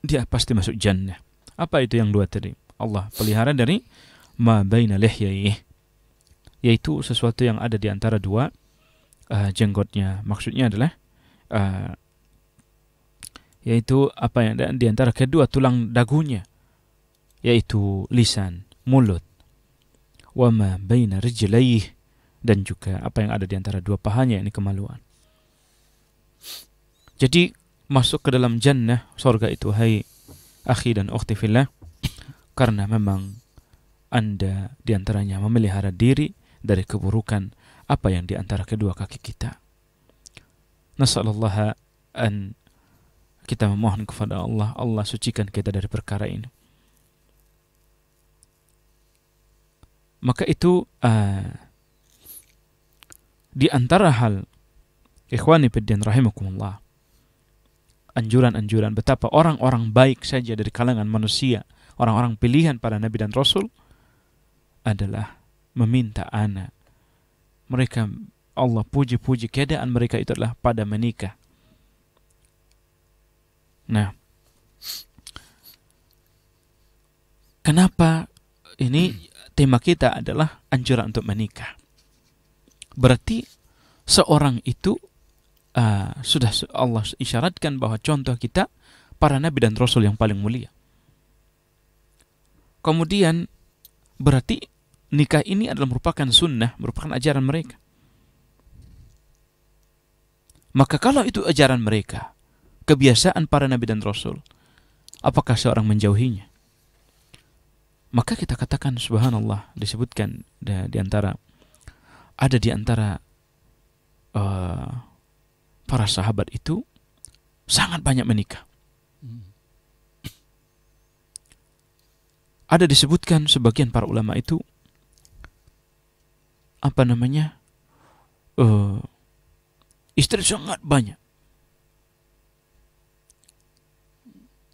dia pasti masuk jannah. Apa itu yang dua tadi? Allah pelihara dari ma baina lihyayih yaitu sesuatu yang ada di antara dua uh, jenggotnya. Maksudnya adalah uh, yaitu apa yang ada di antara kedua tulang dagunya yaitu lisan, mulut. Wama baina rijlaih dan juga apa yang ada di antara dua pahanya ini kemaluan. Jadi masuk ke dalam jannah surga itu hai akhi dan ukhti fillah karena memang Anda diantaranya memelihara diri dari keburukan apa yang di antara kedua kaki kita. Nasallallahu an kita memohon kepada Allah, Allah sucikan kita dari perkara ini. Maka itu uh, di antara hal ikhwani fiddin rahimakumullah anjuran-anjuran betapa orang-orang baik saja dari kalangan manusia, orang-orang pilihan pada nabi dan rasul adalah meminta anak. Mereka Allah puji-puji keadaan mereka itu adalah pada menikah. Nah, kenapa ini tema kita adalah anjuran untuk menikah? Berarti seorang itu uh, sudah Allah isyaratkan bahwa contoh kita para nabi dan rasul yang paling mulia. Kemudian berarti nikah ini adalah merupakan sunnah, merupakan ajaran mereka. Maka kalau itu ajaran mereka, kebiasaan para nabi dan rasul, apakah seorang menjauhinya? Maka kita katakan subhanallah disebutkan di antara ada di antara uh, para sahabat itu sangat banyak menikah. Hmm. Ada disebutkan sebagian para ulama itu apa namanya uh, istri sangat banyak.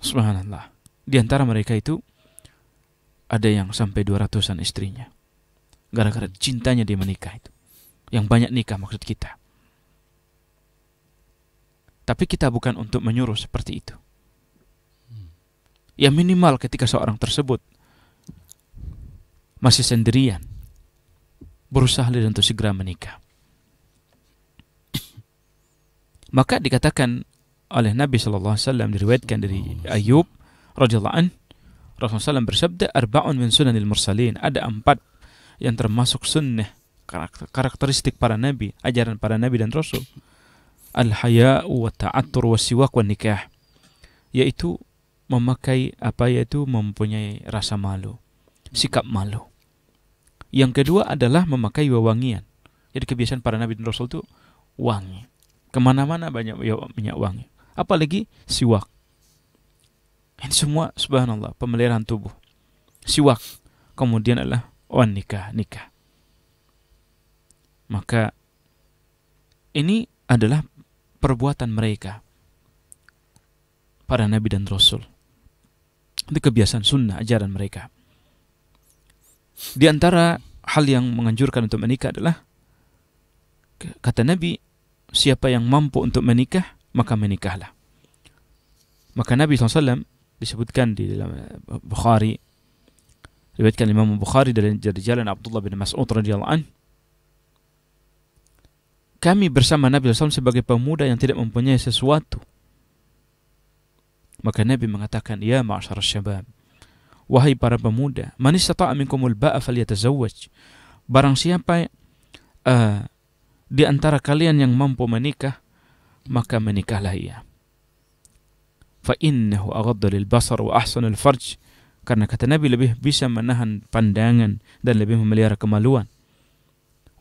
Subhanallah. Di antara mereka itu ada yang sampai 200-an istrinya. Gara-gara cintanya dia menikah itu. Yang banyak nikah maksud kita. Tapi kita bukan untuk menyuruh seperti itu. Ya minimal ketika seorang tersebut masih sendirian, berusaha untuk segera menikah. Maka dikatakan oleh Nabi Shallallahu Alaihi Wasallam diriwayatkan dari Ayub radhiyallahu an Rasulullah SAW bersabda arbaun min sunanil mursalin ada empat yang termasuk sunnah karakteristik para nabi ajaran para nabi dan rasul al haya wa ta'attur wa siwak wa nikah yaitu memakai apa yaitu mempunyai rasa malu sikap malu yang kedua adalah memakai wewangian. Jadi kebiasaan para nabi dan rasul itu wangi. Kemana-mana banyak ya, minyak wangi. Apalagi siwak. Ini semua subhanallah pemeliharaan tubuh. Siwak. Kemudian adalah wan oh, nikah, nikah. Maka ini adalah perbuatan mereka. Para nabi dan rasul. Itu kebiasaan sunnah ajaran mereka. Di antara hal yang menganjurkan untuk menikah adalah kata Nabi, siapa yang mampu untuk menikah maka menikahlah. Maka Nabi SAW disebutkan di dalam eh, Bukhari riwayatkan Imam Bukhari dari, dari jalan Abdullah bin Mas'ud radhiyallahu kami bersama Nabi SAW sebagai pemuda yang tidak mempunyai sesuatu maka Nabi mengatakan ya ma'asyar syabab Wahai para pemuda, man istata'a minkumul ba'a falyatazawwaj. Barang siapa uh, di antara kalian yang mampu menikah, maka menikahlah ia. Fa innahu aghaddu lil basar wa ahsanul al farj. Karena kata Nabi lebih bisa menahan pandangan dan lebih memelihara kemaluan.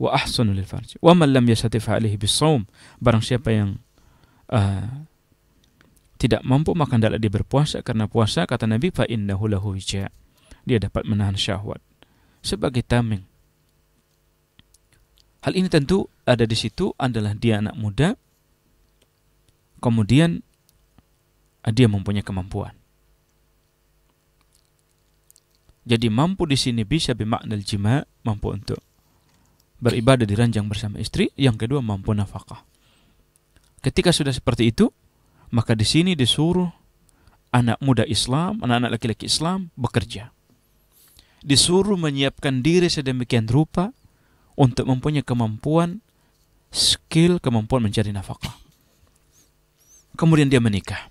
Wa ahsanul farj. Wa man lam yastatif alaihi bisawm. Barang siapa yang uh, tidak mampu makan hendaklah dia berpuasa karena puasa kata Nabi fa innahu lahu Dia dapat menahan syahwat sebagai tameng. Hal ini tentu ada di situ adalah dia anak muda. Kemudian ah, dia mempunyai kemampuan. Jadi mampu di sini bisa bermakna jima, mampu untuk beribadah di ranjang bersama istri, yang kedua mampu nafkah. Ketika sudah seperti itu, maka di sini disuruh anak muda Islam, anak-anak laki-laki Islam bekerja. Disuruh menyiapkan diri sedemikian rupa untuk mempunyai kemampuan skill, kemampuan mencari nafkah. Kemudian dia menikah.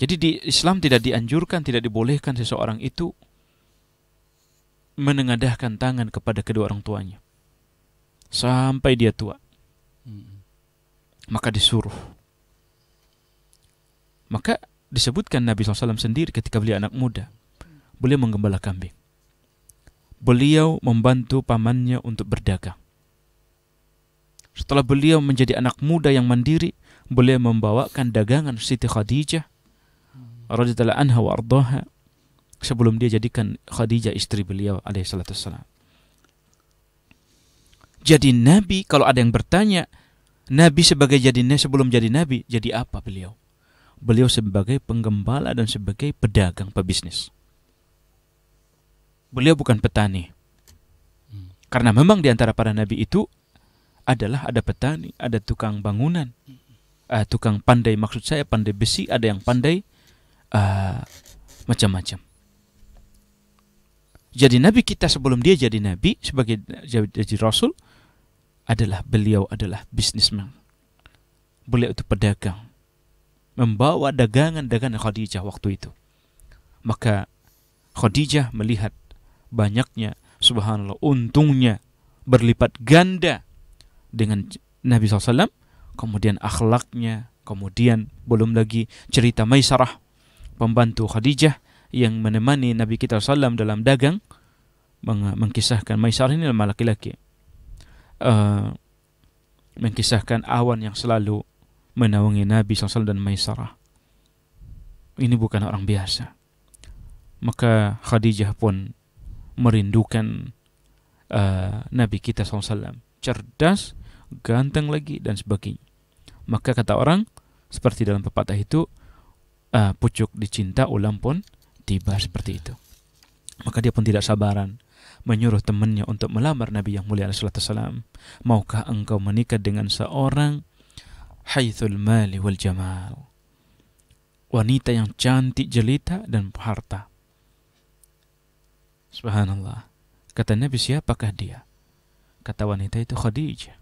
Jadi di Islam tidak dianjurkan, tidak dibolehkan seseorang itu menengadahkan tangan kepada kedua orang tuanya sampai dia tua. Hmm. Maka disuruh maka disebutkan Nabi SAW sendiri ketika beliau anak muda. Beliau menggembala kambing. Beliau membantu pamannya untuk berdagang. Setelah beliau menjadi anak muda yang mandiri, beliau membawakan dagangan Siti Khadijah radhiyallahu anha wa ardaha sebelum dia jadikan Khadijah istri beliau alaihi salatu Jadi nabi kalau ada yang bertanya, nabi sebagai jadinya sebelum jadi nabi, jadi apa beliau? beliau sebagai penggembala dan sebagai pedagang pebisnis. Beliau bukan petani. Karena memang di antara para nabi itu adalah ada petani, ada tukang bangunan, uh, tukang pandai maksud saya pandai besi, ada yang pandai uh, macam-macam. Jadi nabi kita sebelum dia jadi nabi sebagai jadi rasul adalah beliau adalah bisnisman. Beliau itu pedagang membawa dagangan-dagangan Khadijah waktu itu. Maka Khadijah melihat banyaknya, subhanallah, untungnya berlipat ganda dengan Nabi SAW, kemudian akhlaknya, kemudian belum lagi cerita Maisarah, pembantu Khadijah yang menemani Nabi kita SAW dalam dagang, meng mengkisahkan Maisarah ini adalah laki-laki. Uh, mengkisahkan awan yang selalu menaungi Nabi SAW dan Maisarah. Ini bukan orang biasa. Maka Khadijah pun merindukan uh, Nabi kita SAW. Cerdas, ganteng lagi, dan sebagainya. Maka kata orang, seperti dalam pepatah itu, uh, pucuk dicinta, ulam pun tiba seperti itu. Maka dia pun tidak sabaran menyuruh temannya untuk melamar Nabi yang mulia alaihi Maukah engkau menikah dengan seorang haithul mali wal jamal. Wanita yang cantik jelita dan harta. Subhanallah. Kata Nabi siapakah dia? Kata wanita itu Khadijah.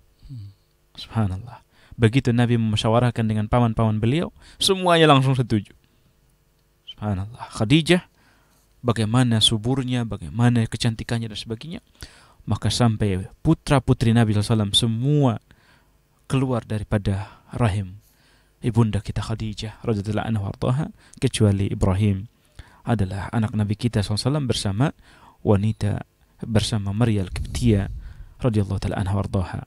Subhanallah. Begitu Nabi memusyawarahkan dengan paman-paman beliau, semuanya langsung setuju. Subhanallah. Khadijah bagaimana suburnya, bagaimana kecantikannya dan sebagainya. Maka sampai putra-putri Nabi SAW semua keluar daripada rahim ibunda kita Khadijah radhiyallahu anha kecuali Ibrahim adalah anak Nabi kita SAW bersama wanita bersama Maria Al-Kiptia radhiyallahu taala anha wardaha.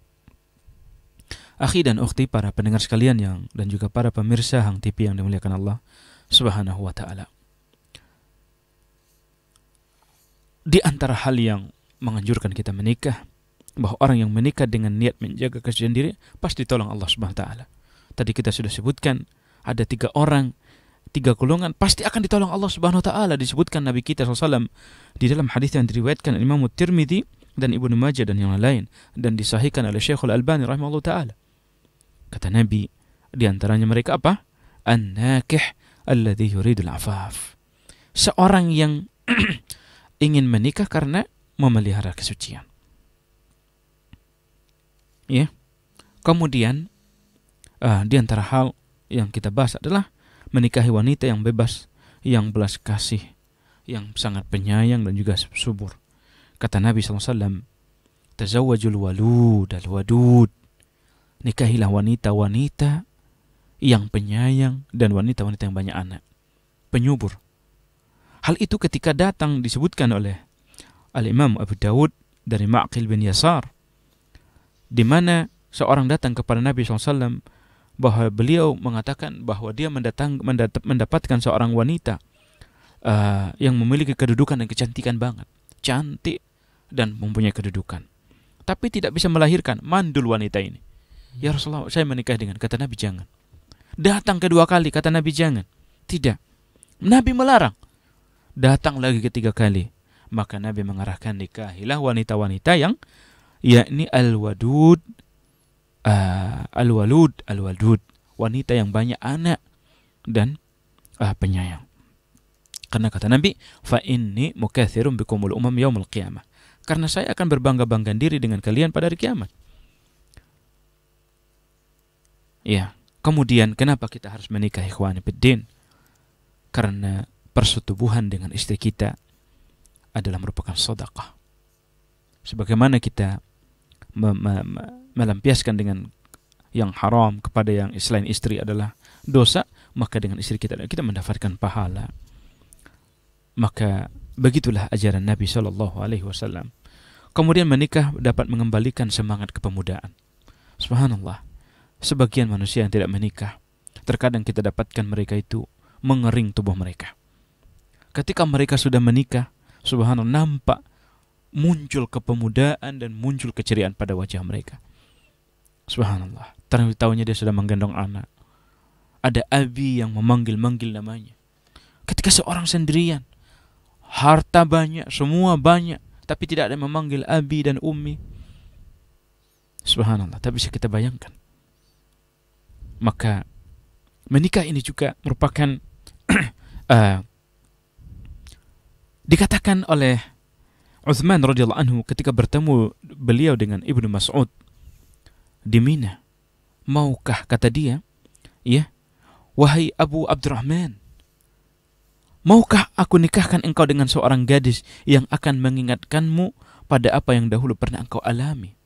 Akhi dan ukhti para pendengar sekalian yang dan juga para pemirsa Hang TV yang dimuliakan Allah Subhanahu wa taala. Di antara hal yang menganjurkan kita menikah bahwa orang yang menikah dengan niat menjaga kesucian diri pasti tolong Allah Subhanahu taala. Tadi kita sudah sebutkan ada tiga orang tiga golongan pasti akan ditolong Allah Subhanahu taala disebutkan Nabi kita SAW di dalam hadis yang diriwayatkan Imam Tirmidzi dan Ibnu Majah dan yang lain dan disahihkan oleh Syekhul Albani rahimahullah taala. Kata Nabi, di antaranya mereka apa? An-nakih alladhi yuridul afaf. Seorang yang ingin menikah karena memelihara kesucian. Ya. Kemudian uh, di antara hal yang kita bahas adalah menikahi wanita yang bebas, yang belas kasih, yang sangat penyayang dan juga subur. Kata Nabi SAW, Tazawajul walud al-wadud. Nikahilah wanita-wanita yang penyayang dan wanita-wanita yang banyak anak. Penyubur. Hal itu ketika datang disebutkan oleh Al-Imam Abu Dawud dari Ma'qil bin Yasar di mana seorang datang kepada Nabi SAW bahwa beliau mengatakan bahwa dia mendatang, mendat, mendapatkan seorang wanita uh, yang memiliki kedudukan dan kecantikan banget, cantik dan mempunyai kedudukan, tapi tidak bisa melahirkan mandul wanita ini. Ya Rasulullah, saya menikah dengan kata Nabi jangan. Datang kedua kali kata Nabi jangan. Tidak. Nabi melarang. Datang lagi ketiga kali. Maka Nabi mengarahkan nikahilah wanita-wanita yang yakni al-wadud uh, al-walud al-wadud wanita yang banyak anak dan uh, penyayang karena kata Nabi fa inni mukathirun bikumul umam yaumul qiyamah karena saya akan berbangga-banggaan diri dengan kalian pada hari kiamat ya kemudian kenapa kita harus menikah ikhwan fiddin karena persetubuhan dengan istri kita adalah merupakan sedekah sebagaimana kita melampiaskan dengan yang haram kepada yang selain istri adalah dosa, maka dengan istri kita kita mendapatkan pahala. Maka begitulah ajaran Nabi Shallallahu Alaihi Wasallam. Kemudian menikah dapat mengembalikan semangat kepemudaan. Subhanallah. Sebagian manusia yang tidak menikah, terkadang kita dapatkan mereka itu mengering tubuh mereka. Ketika mereka sudah menikah, subhanallah nampak muncul kepemudaan dan muncul keceriaan pada wajah mereka. Subhanallah. terlebih tahunya dia sudah menggendong anak. Ada abi yang memanggil-manggil namanya. Ketika seorang sendirian, harta banyak, semua banyak, tapi tidak ada yang memanggil abi dan ummi. Subhanallah. tapi bisa kita bayangkan. Maka menikah ini juga merupakan uh, dikatakan oleh Uthman radhiyallahu anhu ketika bertemu beliau dengan Ibnu Mas'ud di Mina. Maukah kata dia, ya, wahai Abu Abdurrahman, maukah aku nikahkan engkau dengan seorang gadis yang akan mengingatkanmu pada apa yang dahulu pernah engkau alami?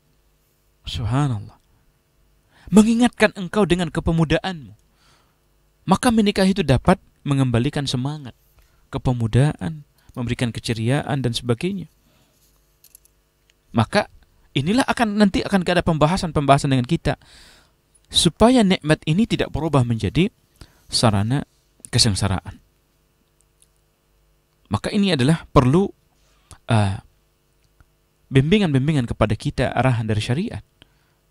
Subhanallah. Mengingatkan engkau dengan kepemudaanmu. Maka menikah itu dapat mengembalikan semangat, kepemudaan, memberikan keceriaan dan sebagainya. Maka inilah akan nanti akan ada pembahasan-pembahasan dengan kita supaya nikmat ini tidak berubah menjadi sarana kesengsaraan. Maka ini adalah perlu bimbingan eh, bimbingan-bimbingan kepada kita arahan dari syariat.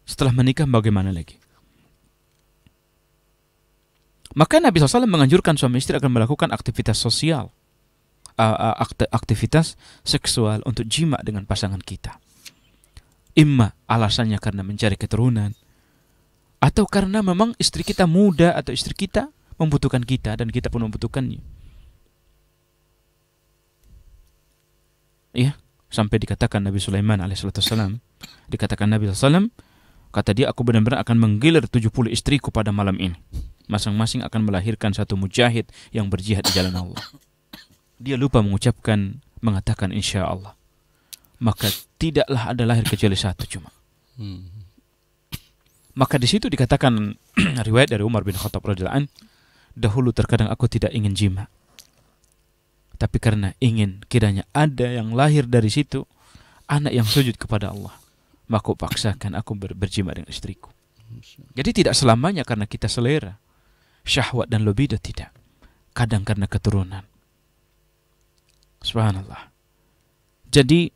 Setelah menikah bagaimana lagi? Maka Nabi SAW menganjurkan suami istri akan melakukan aktivitas sosial, eh, eh, aktivitas seksual untuk jima dengan pasangan kita. Imma alasannya karena mencari keturunan atau karena memang istri kita muda atau istri kita membutuhkan kita dan kita pun membutuhkannya. Ya, sampai dikatakan Nabi Sulaiman alaihissalam, dikatakan Nabi Sallam, kata dia aku benar-benar akan menggilir 70 istriku pada malam ini. Masing-masing akan melahirkan satu mujahid yang berjihad di jalan Allah. Dia lupa mengucapkan mengatakan insya Allah maka tidaklah ada lahir kecuali satu cuma. Hmm. Maka di situ dikatakan riwayat dari Umar bin Khattab radhiyallahu dahulu terkadang aku tidak ingin jima. Tapi karena ingin kiranya ada yang lahir dari situ anak yang sujud kepada Allah, maka aku paksakan aku ber berjima dengan istriku. Jadi tidak selamanya karena kita selera, syahwat dan libido tidak. Kadang karena keturunan. Subhanallah. Jadi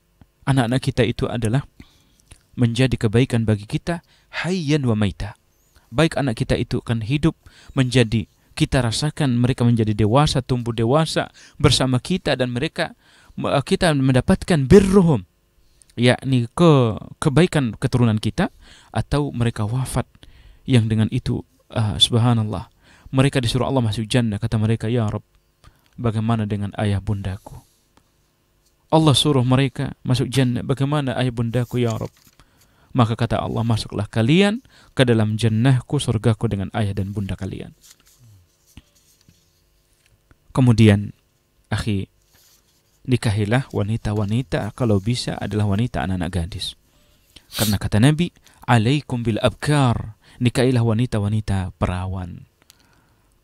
anak-anak kita itu adalah menjadi kebaikan bagi kita hayyan wa maita. Baik anak kita itu akan hidup menjadi kita rasakan mereka menjadi dewasa, tumbuh dewasa bersama kita dan mereka uh, kita mendapatkan birruhum yakni ke kebaikan keturunan kita atau mereka wafat yang dengan itu uh, subhanallah mereka disuruh Allah masuk jannah kata mereka ya Rob bagaimana dengan ayah bundaku Allah suruh mereka masuk jannah. Bagaimana ayah bundaku ya Rabb? Maka kata Allah, masuklah kalian ke dalam jannahku, surgaku dengan ayah dan bunda kalian. Kemudian, akhi, nikahilah wanita-wanita kalau bisa adalah wanita anak-anak gadis. Karena kata Nabi, alaikum bil abkar, nikailah wanita-wanita perawan.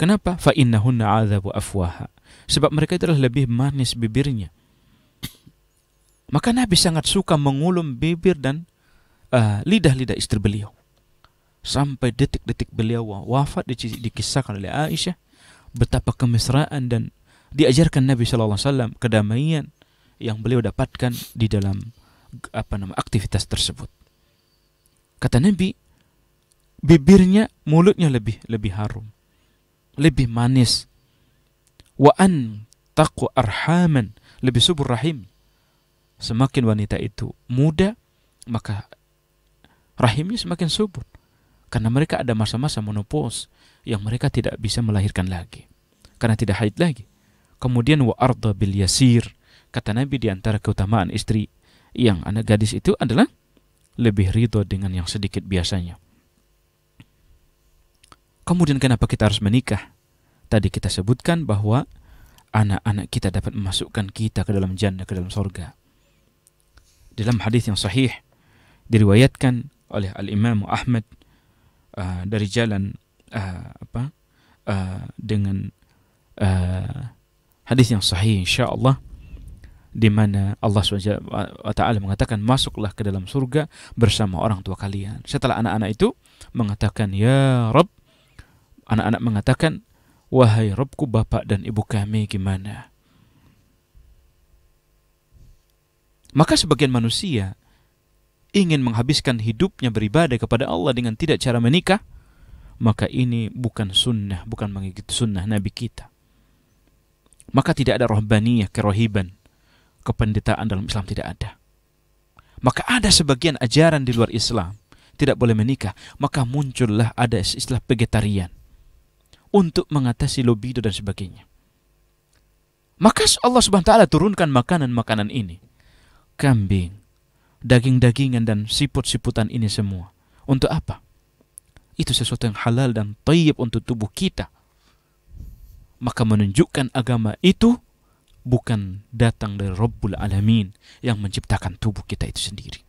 Kenapa? Fa innahunna azabu afwaha. Sebab mereka itu adalah lebih manis bibirnya maka Nabi sangat suka mengulum bibir dan eh, lidah-lidah uh, lidah -lidah istri beliau. Sampai detik-detik beliau wafat dikisahkan oleh Aisyah betapa kemesraan dan diajarkan Nabi Shallallahu Alaihi Wasallam kedamaian yang beliau dapatkan di dalam apa nama aktivitas tersebut. Kata Nabi, bibirnya, mulutnya lebih lebih harum, lebih manis. Wa an taqwa arhaman, lebih subur rahim Semakin wanita itu muda, maka rahimnya semakin subur. Karena mereka ada masa-masa menopause yang mereka tidak bisa melahirkan lagi. Karena tidak haid lagi. Kemudian wa arda bil yasir. Kata Nabi di antara keutamaan istri yang anak gadis itu adalah lebih ridho dengan yang sedikit biasanya. Kemudian kenapa kita harus menikah? Tadi kita sebutkan bahwa anak-anak kita dapat memasukkan kita ke dalam jannah, ke dalam sorga dalam hadis yang sahih diriwayatkan oleh Al Imam Ahmad uh, dari jalan uh, apa uh, dengan uh, hadis yang sahih insyaallah di mana Allah SWT mengatakan masuklah ke dalam surga bersama orang tua kalian. Setelah anak-anak itu mengatakan ya Rob, anak-anak mengatakan wahai Robku bapak dan ibu kami gimana? Maka sebagian manusia ingin menghabiskan hidupnya beribadah kepada Allah dengan tidak cara menikah, maka ini bukan sunnah, bukan mengikuti sunnah Nabi kita. Maka tidak ada rohbaniyah, kerohiban, kependetaan dalam Islam tidak ada. Maka ada sebagian ajaran di luar Islam, tidak boleh menikah, maka muncullah ada istilah vegetarian untuk mengatasi libido dan sebagainya. Maka Allah Subhanahu wa taala turunkan makanan-makanan ini kambing, daging-dagingan dan siput-siputan ini semua. Untuk apa? Itu sesuatu yang halal dan tayyib untuk tubuh kita. Maka menunjukkan agama itu bukan datang dari Rabbul Alamin yang menciptakan tubuh kita itu sendiri.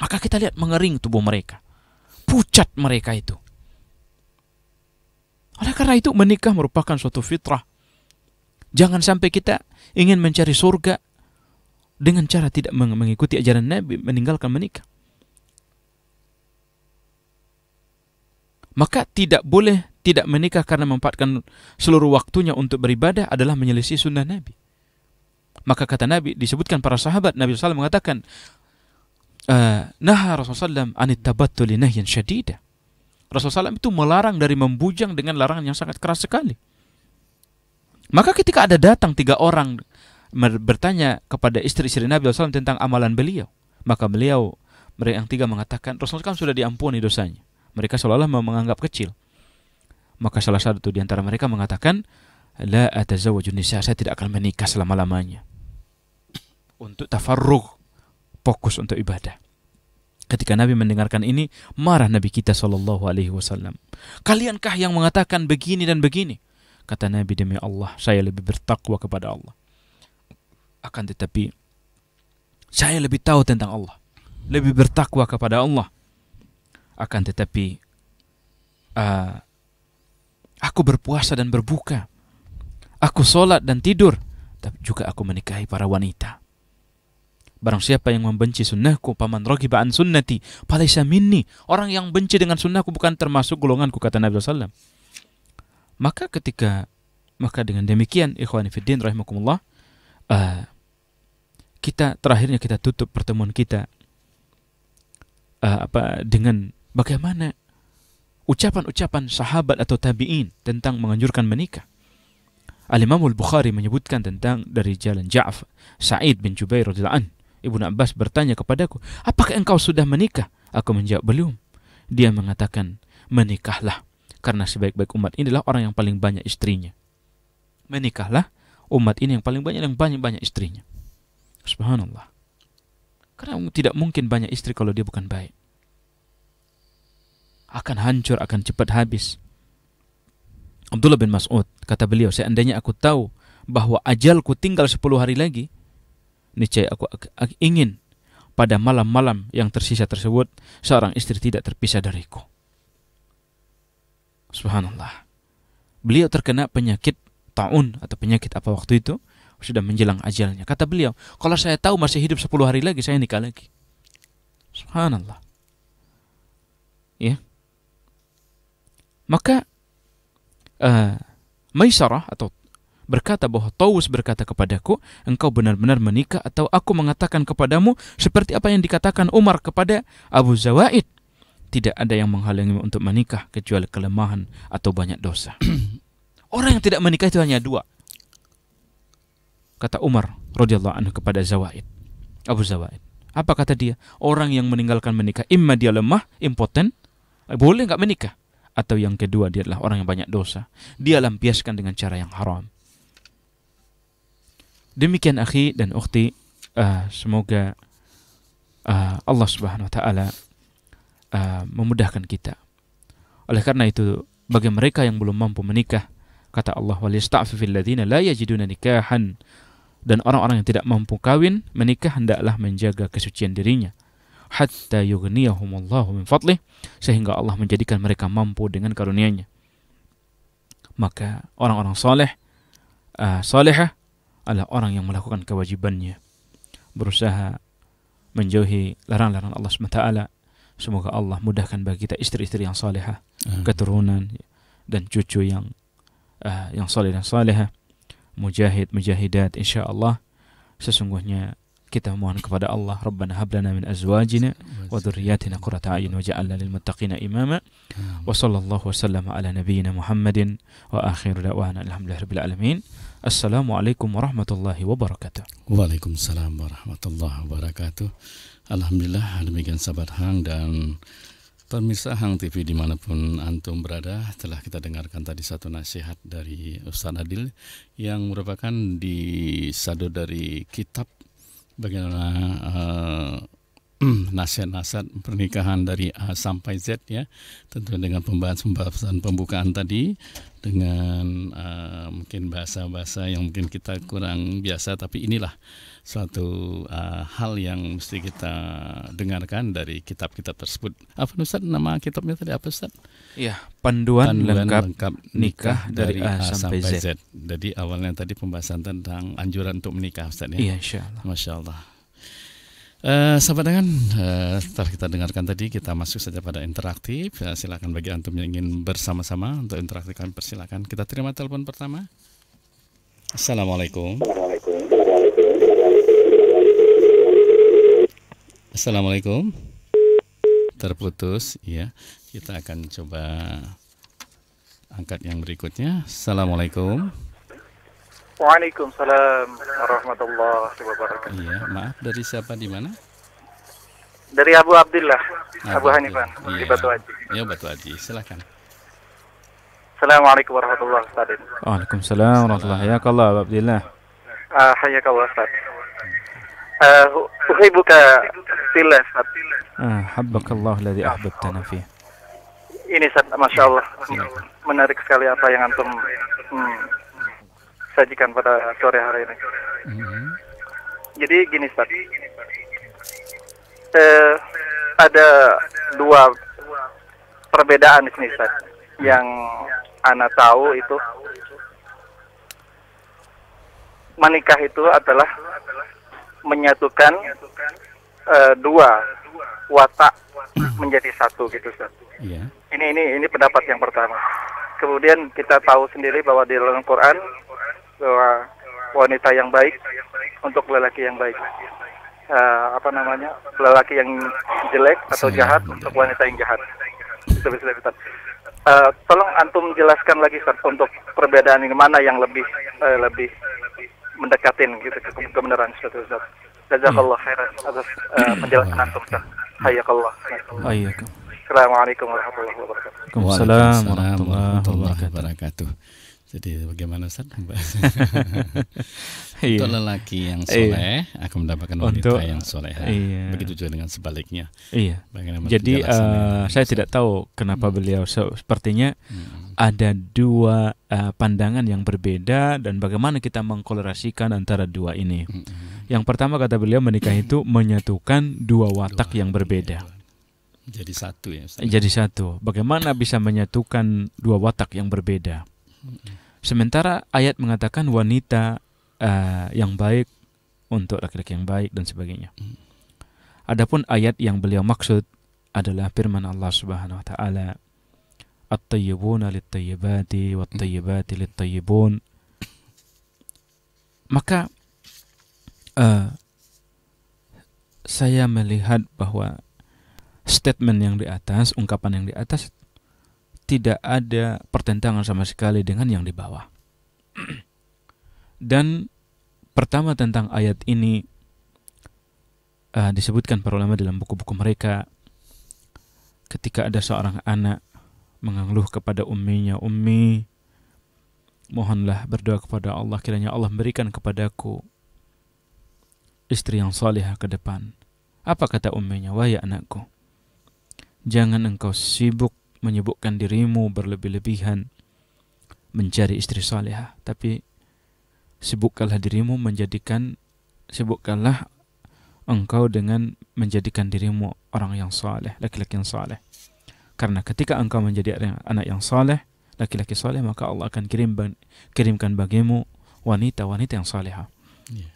Maka kita lihat mengering tubuh mereka. Pucat mereka itu. Oleh karena itu menikah merupakan suatu fitrah. Jangan sampai kita ingin mencari surga dengan cara tidak mengikuti ajaran Nabi meninggalkan menikah. Maka tidak boleh tidak menikah karena memanfaatkan seluruh waktunya untuk beribadah adalah menyelisih sunnah Nabi. Maka kata Nabi disebutkan para sahabat Nabi SAW mengatakan eh, Naha Rasulullah SAW anit tabattuli nahyan syadidah Rasulullah SAW itu melarang dari membujang dengan larangan yang sangat keras sekali. Maka ketika ada datang tiga orang bertanya kepada istri-istri Nabi SAW tentang amalan beliau. Maka beliau mereka yang tiga mengatakan Rasulullah SAW kan sudah diampuni dosanya. Mereka seolah-olah menganggap kecil. Maka salah satu di antara mereka mengatakan, La atazawwaju nisa, saya tidak akan menikah selama-lamanya. Untuk tafarruh, fokus untuk ibadah. Ketika Nabi mendengarkan ini, marah Nabi kita Shallallahu Alaihi Wasallam. Kaliankah yang mengatakan begini dan begini? Kata Nabi demi Allah, saya lebih bertakwa kepada Allah. Akan tetapi saya lebih tahu tentang Allah, lebih bertakwa kepada Allah. Akan tetapi uh, aku berpuasa dan berbuka, aku sholat dan tidur, tapi juga aku menikahi para wanita. Barang siapa yang membenci sunnahku, paman rogi ba'an sunnati, palaisa minni. Orang yang benci dengan sunnahku bukan termasuk golonganku, kata Nabi SAW. Maka ketika, maka dengan demikian, ikhwanifiddin rahimakumullah, uh, kita terakhirnya kita tutup pertemuan kita uh, apa dengan bagaimana ucapan-ucapan sahabat atau tabi'in tentang menganjurkan menikah. Al-Imam bukhari menyebutkan tentang dari jalan Jaf Sa'id bin Jubair radhiyallahu an. Ibnu Abbas bertanya kepadaku, "Apakah engkau sudah menikah?" Aku menjawab, "Belum." Dia mengatakan, "Menikahlah, karena sebaik-baik umat ini adalah orang yang paling banyak istrinya." Menikahlah umat ini yang paling banyak yang banyak-banyak istrinya. Subhanallah. Karena tidak mungkin banyak istri kalau dia bukan baik. Akan hancur, akan cepat habis. Abdullah bin Mas'ud, kata beliau, seandainya aku tahu bahwa ajalku tinggal 10 hari lagi, niscaya aku ingin pada malam-malam yang tersisa tersebut seorang istri tidak terpisah dariku. Subhanallah. Beliau terkena penyakit taun atau penyakit apa waktu itu? sudah menjelang ajalnya. Kata beliau, kalau saya tahu masih hidup 10 hari lagi, saya nikah lagi. Subhanallah. Ya. Maka uh, Maisarah atau berkata bahwa Taus berkata kepadaku, engkau benar-benar menikah atau aku mengatakan kepadamu seperti apa yang dikatakan Umar kepada Abu Zawaid. Tidak ada yang menghalangi untuk menikah kecuali kelemahan atau banyak dosa. Orang yang tidak menikah itu hanya dua kata Umar radhiyallahu anhu kepada Zawaid. Abu Zawaid. Apa kata dia? Orang yang meninggalkan menikah, imma dia lemah, impoten, eh, boleh nggak menikah. Atau yang kedua, dia adalah orang yang banyak dosa. Dia lampiaskan dengan cara yang haram. Demikian akhi dan ukhti, uh, semoga uh, Allah Subhanahu wa taala uh, memudahkan kita. Oleh karena itu, bagi mereka yang belum mampu menikah, kata Allah, "Walista'fifil la yajiduna nikahan dan orang-orang yang tidak mampu kawin menikah hendaklah menjaga kesucian dirinya hatta yughniyahumullahu min fadlih sehingga Allah menjadikan mereka mampu dengan karunia-Nya. Maka orang-orang saleh uh, salehah adalah orang yang melakukan kewajibannya berusaha menjauhi larangan-larangan Allah SWT semoga Allah mudahkan bagi kita istri-istri yang salehah keturunan dan cucu yang uh, yang saleh dan salehah mujahid mujahidat insyaallah sesungguhnya kita mohon kepada Allah Rabbana hab lana min azwajina wa dhurriyyatina qurrata a'yun waj'alna lil muttaqina imama wa sallallahu wasallam ala nabiyyina Muhammadin wa akhiru da'wana alhamdulillahi rabbil alamin assalamualaikum warahmatullahi wabarakatuh Waalaikumsalam warahmatullahi wabarakatuh Alhamdulillah demikian sahabat hang dan Pemirsa Hang TV dimanapun Antum berada, telah kita dengarkan tadi satu nasihat dari Ustaz Adil yang merupakan disadu dari kitab bagaimana uh, nasihat-nasihat pernikahan dari A sampai Z ya tentu dengan pembahasan-pembahasan pembukaan tadi dengan uh, mungkin bahasa-bahasa yang mungkin kita kurang biasa tapi inilah suatu uh, hal yang mesti kita dengarkan dari kitab-kitab tersebut. Apa Ustaz nama kitabnya tadi apa Ustaz? Iya, panduan, panduan lengkap, lengkap nikah dari, A sampai, Z. Z. Jadi awalnya tadi pembahasan tentang anjuran untuk menikah Ustaz ya. Iya, insyaallah. Masyaallah. Uh, sahabat dengan uh, setelah kita dengarkan tadi kita masuk saja pada interaktif uh, silakan bagi antum yang ingin bersama-sama untuk interaktifkan kami persilakan kita terima telepon pertama assalamualaikum Assalamualaikum. Terputus, ya. Kita akan coba angkat yang berikutnya. Assalamualaikum. Waalaikumsalam warahmatullahi wabarakatuh. Iya, maaf dari siapa di mana? Dari Abu Abdullah, Abu, Abu Hanifan, iya. di Batu Haji. Ya, Batu Haji, silakan. Assalamualaikum warahmatullahi wabarakatuh. Waalaikumsalam warahmatullahi wabarakatuh. Ya, kalau Abu Abdullah. Ah, ya kalau Ustaz. أحبك في الله أحبك الله الذي أحببتنا فيه ini masya Allah menarik sekali apa yang antum hmm, sajikan pada sore hari ini. Mhm. Jadi gini Ustaz. Eh, ada dua perbedaan di sini Ustaz. Yang Ana tahu itu menikah itu adalah menyatukan uh, dua watak menjadi satu gitu Ustaz. Yeah. Ini ini ini pendapat yang pertama. Kemudian kita tahu sendiri bahwa di dalam Quran bahwa wanita yang baik untuk lelaki yang baik. Uh, apa namanya? lelaki yang jelek atau jahat iya. untuk wanita yang jahat. Itu bisa Uh, tolong antum jelaskan lagi Ustaz untuk perbedaan ini mana yang lebih uh, lebih mendekatin gitu ke kebenaran Ustaz Ustaz. Jazakallah khairan atas eh, hmm. penjelasan antum Ustaz. Hayakallah. Hayakallah. Assalamualaikum warahmatullahi wabarakatuh. Waalaikumsalam warahmatullahi wabarakatuh. Jadi bagaimana Ustaz iya. Untuk lelaki yang iya. soleh akan mendapatkan wanita Untuk, yang soleh. Iya. Begitu juga dengan sebaliknya. Iya. Bagaimana Jadi uh, saya tidak tahu kenapa hmm. beliau so, sepertinya hmm. ada dua uh, pandangan yang berbeda dan bagaimana kita mengkolerasikan antara dua ini. Hmm. Yang pertama kata beliau menikah itu menyatukan dua watak dua, yang berbeda. Iya, Jadi satu ya. Ustaz. Jadi satu. Bagaimana bisa menyatukan dua watak yang berbeda? Hmm. Sementara ayat mengatakan wanita uh, yang baik untuk laki-laki yang baik dan sebagainya. Hmm. Adapun ayat yang beliau maksud adalah firman Allah Subhanahu wa taala At-tayyibuna lit-tayyibati wat-tayyibati lit-tayyibun. Maka uh, saya melihat bahwa statement yang di atas, ungkapan yang di atas tidak ada pertentangan sama sekali dengan yang di bawah. Dan pertama tentang ayat ini uh, disebutkan para ulama dalam buku-buku mereka ketika ada seorang anak mengeluh kepada umminya, "Ummi, mohonlah berdoa kepada Allah kiranya Allah memberikan kepadaku istri yang salihah ke depan." Apa kata umminya? "Wahai anakku, jangan engkau sibuk menyebutkan dirimu berlebih-lebihan mencari istri salehah, tapi sibukkanlah dirimu menjadikan sibukkanlah engkau dengan menjadikan dirimu orang yang saleh, laki-laki yang saleh. Karena ketika engkau menjadi anak yang saleh, laki-laki saleh, maka Allah akan kirim kirimkan bagimu wanita-wanita yang saleha Yeah. Iya.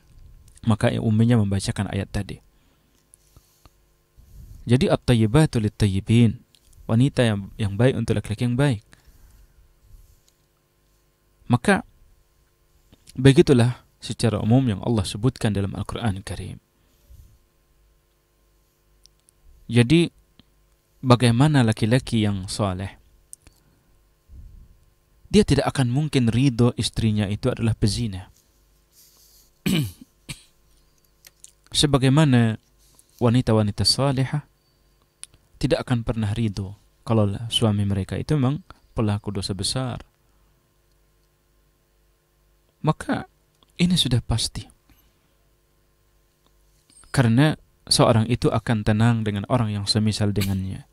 Maka umminya membacakan ayat tadi. Jadi at-tayyibatu lit-tayyibin wanita yang, yang baik untuk laki-laki yang baik. Maka begitulah secara umum yang Allah sebutkan dalam Al-Quran Karim. Jadi bagaimana laki-laki yang soleh? Dia tidak akan mungkin ridho istrinya itu adalah pezina. Sebagaimana wanita-wanita salihah tidak akan pernah ridho kalau suami mereka itu memang pelaku dosa besar. Maka ini sudah pasti. Karena seorang itu akan tenang dengan orang yang semisal dengannya.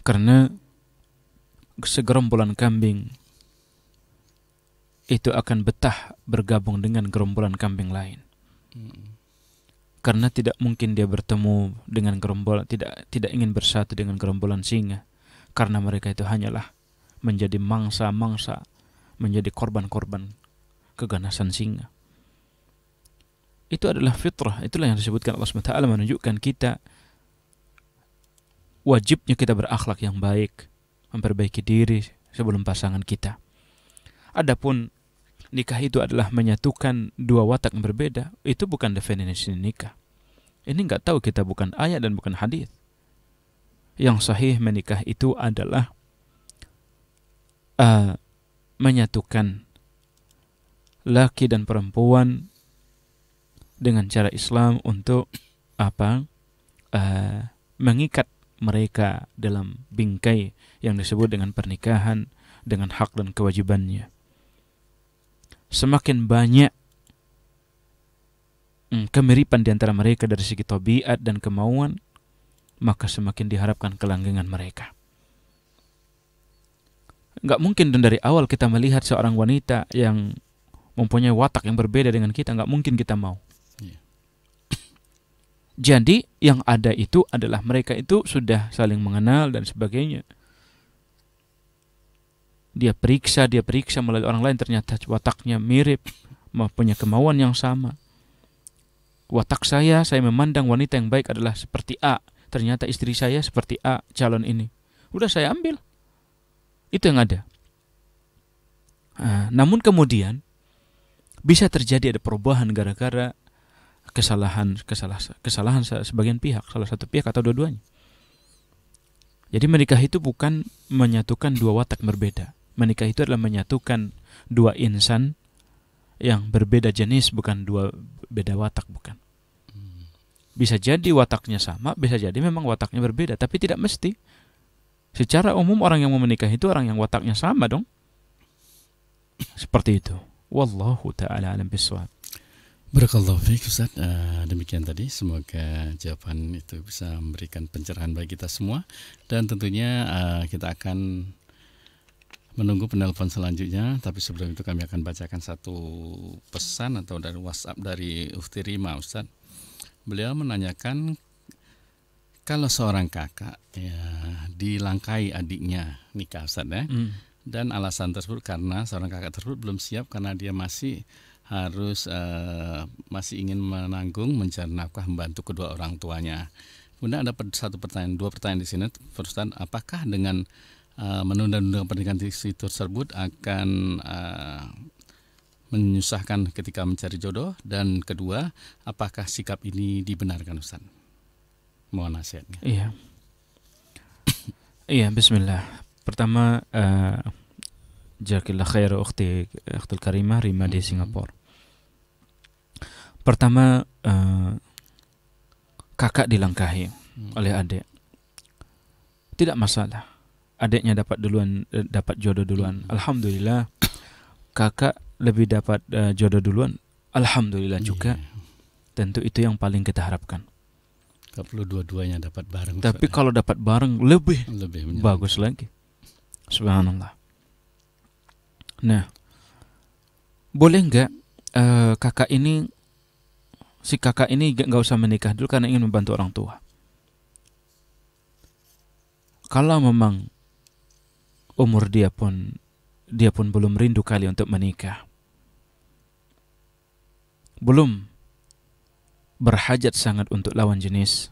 Karena segerombolan kambing itu akan betah bergabung dengan gerombolan kambing lain. Hmm karena tidak mungkin dia bertemu dengan gerombolan tidak tidak ingin bersatu dengan gerombolan singa karena mereka itu hanyalah menjadi mangsa-mangsa menjadi korban-korban keganasan singa itu adalah fitrah itulah yang disebutkan Allah SWT menunjukkan kita wajibnya kita berakhlak yang baik memperbaiki diri sebelum pasangan kita adapun nikah itu adalah menyatukan dua watak yang berbeda, itu bukan definisi nikah. Ini nggak tahu kita bukan ayat dan bukan hadis. Yang sahih menikah itu adalah uh, menyatukan laki dan perempuan dengan cara Islam untuk apa uh, mengikat mereka dalam bingkai yang disebut dengan pernikahan dengan hak dan kewajibannya semakin banyak hmm, kemiripan di antara mereka dari segi taubat dan kemauan, maka semakin diharapkan kelanggengan mereka. Enggak mungkin dan dari awal kita melihat seorang wanita yang mempunyai watak yang berbeda dengan kita, Enggak mungkin kita mau. Iya. Jadi yang ada itu adalah mereka itu sudah saling mengenal dan sebagainya dia periksa, dia periksa melalui orang lain ternyata wataknya mirip, punya kemauan yang sama. Watak saya, saya memandang wanita yang baik adalah seperti A. Ternyata istri saya seperti A calon ini. Udah saya ambil. Itu yang ada. Nah, namun kemudian bisa terjadi ada perubahan gara-gara kesalahan kesalahan kesalahan sebagian pihak, salah satu pihak atau dua-duanya. Jadi menikah itu bukan menyatukan dua watak berbeda, menikah itu adalah menyatukan dua insan yang berbeda jenis bukan dua beda watak bukan hmm. bisa jadi wataknya sama bisa jadi memang wataknya berbeda tapi tidak mesti secara umum orang yang mau menikah itu orang yang wataknya sama dong seperti itu wallahu taala alam biswab Barakallahu fiik Ustaz. Eh, demikian tadi semoga jawaban itu bisa memberikan pencerahan bagi kita semua dan tentunya eh, kita akan menunggu penelpon selanjutnya, tapi sebelum itu kami akan bacakan satu pesan atau dari WhatsApp dari Ufti Rima Ustaz. Beliau menanyakan kalau seorang kakak ya dilangkai adiknya nikah Ustaz ya. Hmm. Dan alasan tersebut karena seorang kakak tersebut belum siap karena dia masih harus uh, masih ingin menanggung mencari nafkah membantu kedua orang tuanya. Kemudian ada satu pertanyaan, dua pertanyaan di sini. Ustaz, apakah dengan Eh, menunda-nunda pernikahan di situ tersebut akan eh, menyusahkan ketika mencari jodoh dan kedua apakah sikap ini dibenarkan Ustaz? Mohon nasihatnya. Iya. iya, bismillah. Pertama uh, khair ukhti ukhtul karimah Rima di hmm. Singapura. Pertama kakak dilangkahi hmm. oleh adik. Tidak masalah adiknya dapat duluan eh, dapat jodoh duluan. Hmm. Alhamdulillah. Kakak lebih dapat uh, jodoh duluan. Alhamdulillah yeah. juga. Tentu itu yang paling kita harapkan. Gak perlu dua-duanya dapat bareng. Tapi soalnya. kalau dapat bareng lebih, lebih bagus lagi. Subhanallah. Nah, boleh enggak uh, eh, kakak ini si kakak ini nggak usah menikah dulu karena ingin membantu orang tua. Kalau memang umur dia pun dia pun belum rindu kali untuk menikah. Belum berhajat sangat untuk lawan jenis.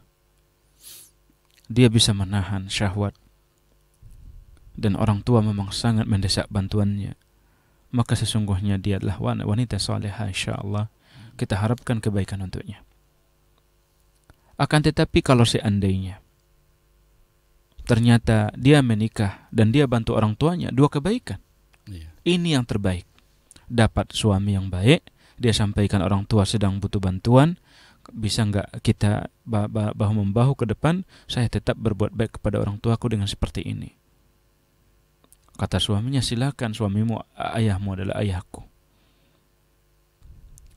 Dia bisa menahan syahwat. Dan orang tua memang sangat mendesak bantuannya. Maka sesungguhnya dia adalah wanita soleha insya Allah. Kita harapkan kebaikan untuknya. Akan tetapi kalau seandainya ternyata dia menikah dan dia bantu orang tuanya dua kebaikan iya. ini yang terbaik dapat suami yang baik dia sampaikan orang tua sedang butuh bantuan bisa nggak kita bahu membahu ke depan saya tetap berbuat baik kepada orang tuaku dengan seperti ini kata suaminya silakan suamimu ayahmu adalah ayahku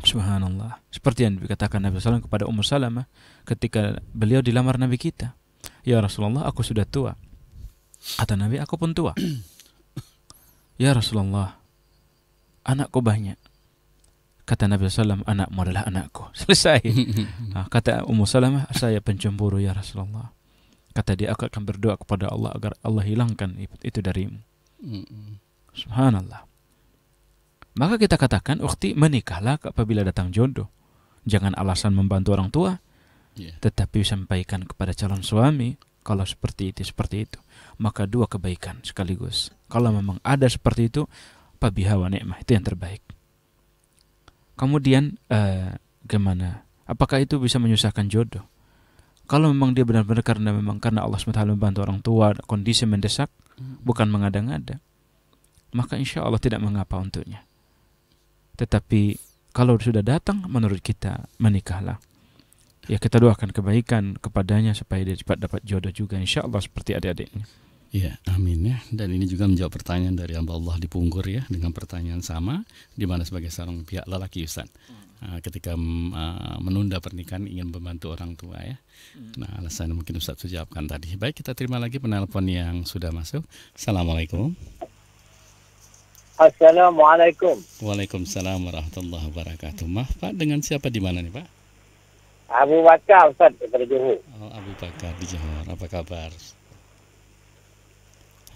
subhanallah seperti yang dikatakan Nabi SAW kepada Ummu Salamah ketika beliau dilamar Nabi kita Ya Rasulullah, aku sudah tua. Kata Nabi, aku pun tua. ya Rasulullah, anakku banyak. Kata Nabi SAW, anakmu adalah anakku. Selesai. Nah, kata Ummu Salamah, saya pencemburu ya Rasulullah. Kata dia, aku akan berdoa kepada Allah agar Allah hilangkan itu darimu. Subhanallah. Maka kita katakan, ukti menikahlah apabila datang jodoh. Jangan alasan membantu orang tua, yeah. tetapi sampaikan kepada calon suami kalau seperti itu seperti itu maka dua kebaikan sekaligus kalau memang ada seperti itu pabihawa nikmah itu yang terbaik kemudian eh, gimana apakah itu bisa menyusahkan jodoh kalau memang dia benar-benar karena memang karena Allah SWT membantu orang tua kondisi mendesak hmm. bukan mengada-ngada maka insya Allah tidak mengapa untuknya tetapi kalau sudah datang menurut kita menikahlah ya kita doakan kebaikan kepadanya supaya dia cepat dapat jodoh juga insya Allah seperti adik-adiknya. Ya, amin ya. Dan ini juga menjawab pertanyaan dari hamba Allah di Punggur ya dengan pertanyaan sama di mana sebagai seorang pihak lelaki Ustaz. Uh, ketika ah, menunda pernikahan ingin membantu orang tua ya. Hmm. Nah, alasan mungkin Ustaz jawabkan tadi. Baik, kita terima lagi penelpon yang sudah masuk. Assalamualaikum. Assalamualaikum. Waalaikumsalam warahmatullahi wabarakatuh. Maaf Pak, dengan siapa di mana nih Pak? Abu Bakar Ustaz daripada Johor. Oh, Abu Bakar di Johor. Apa khabar?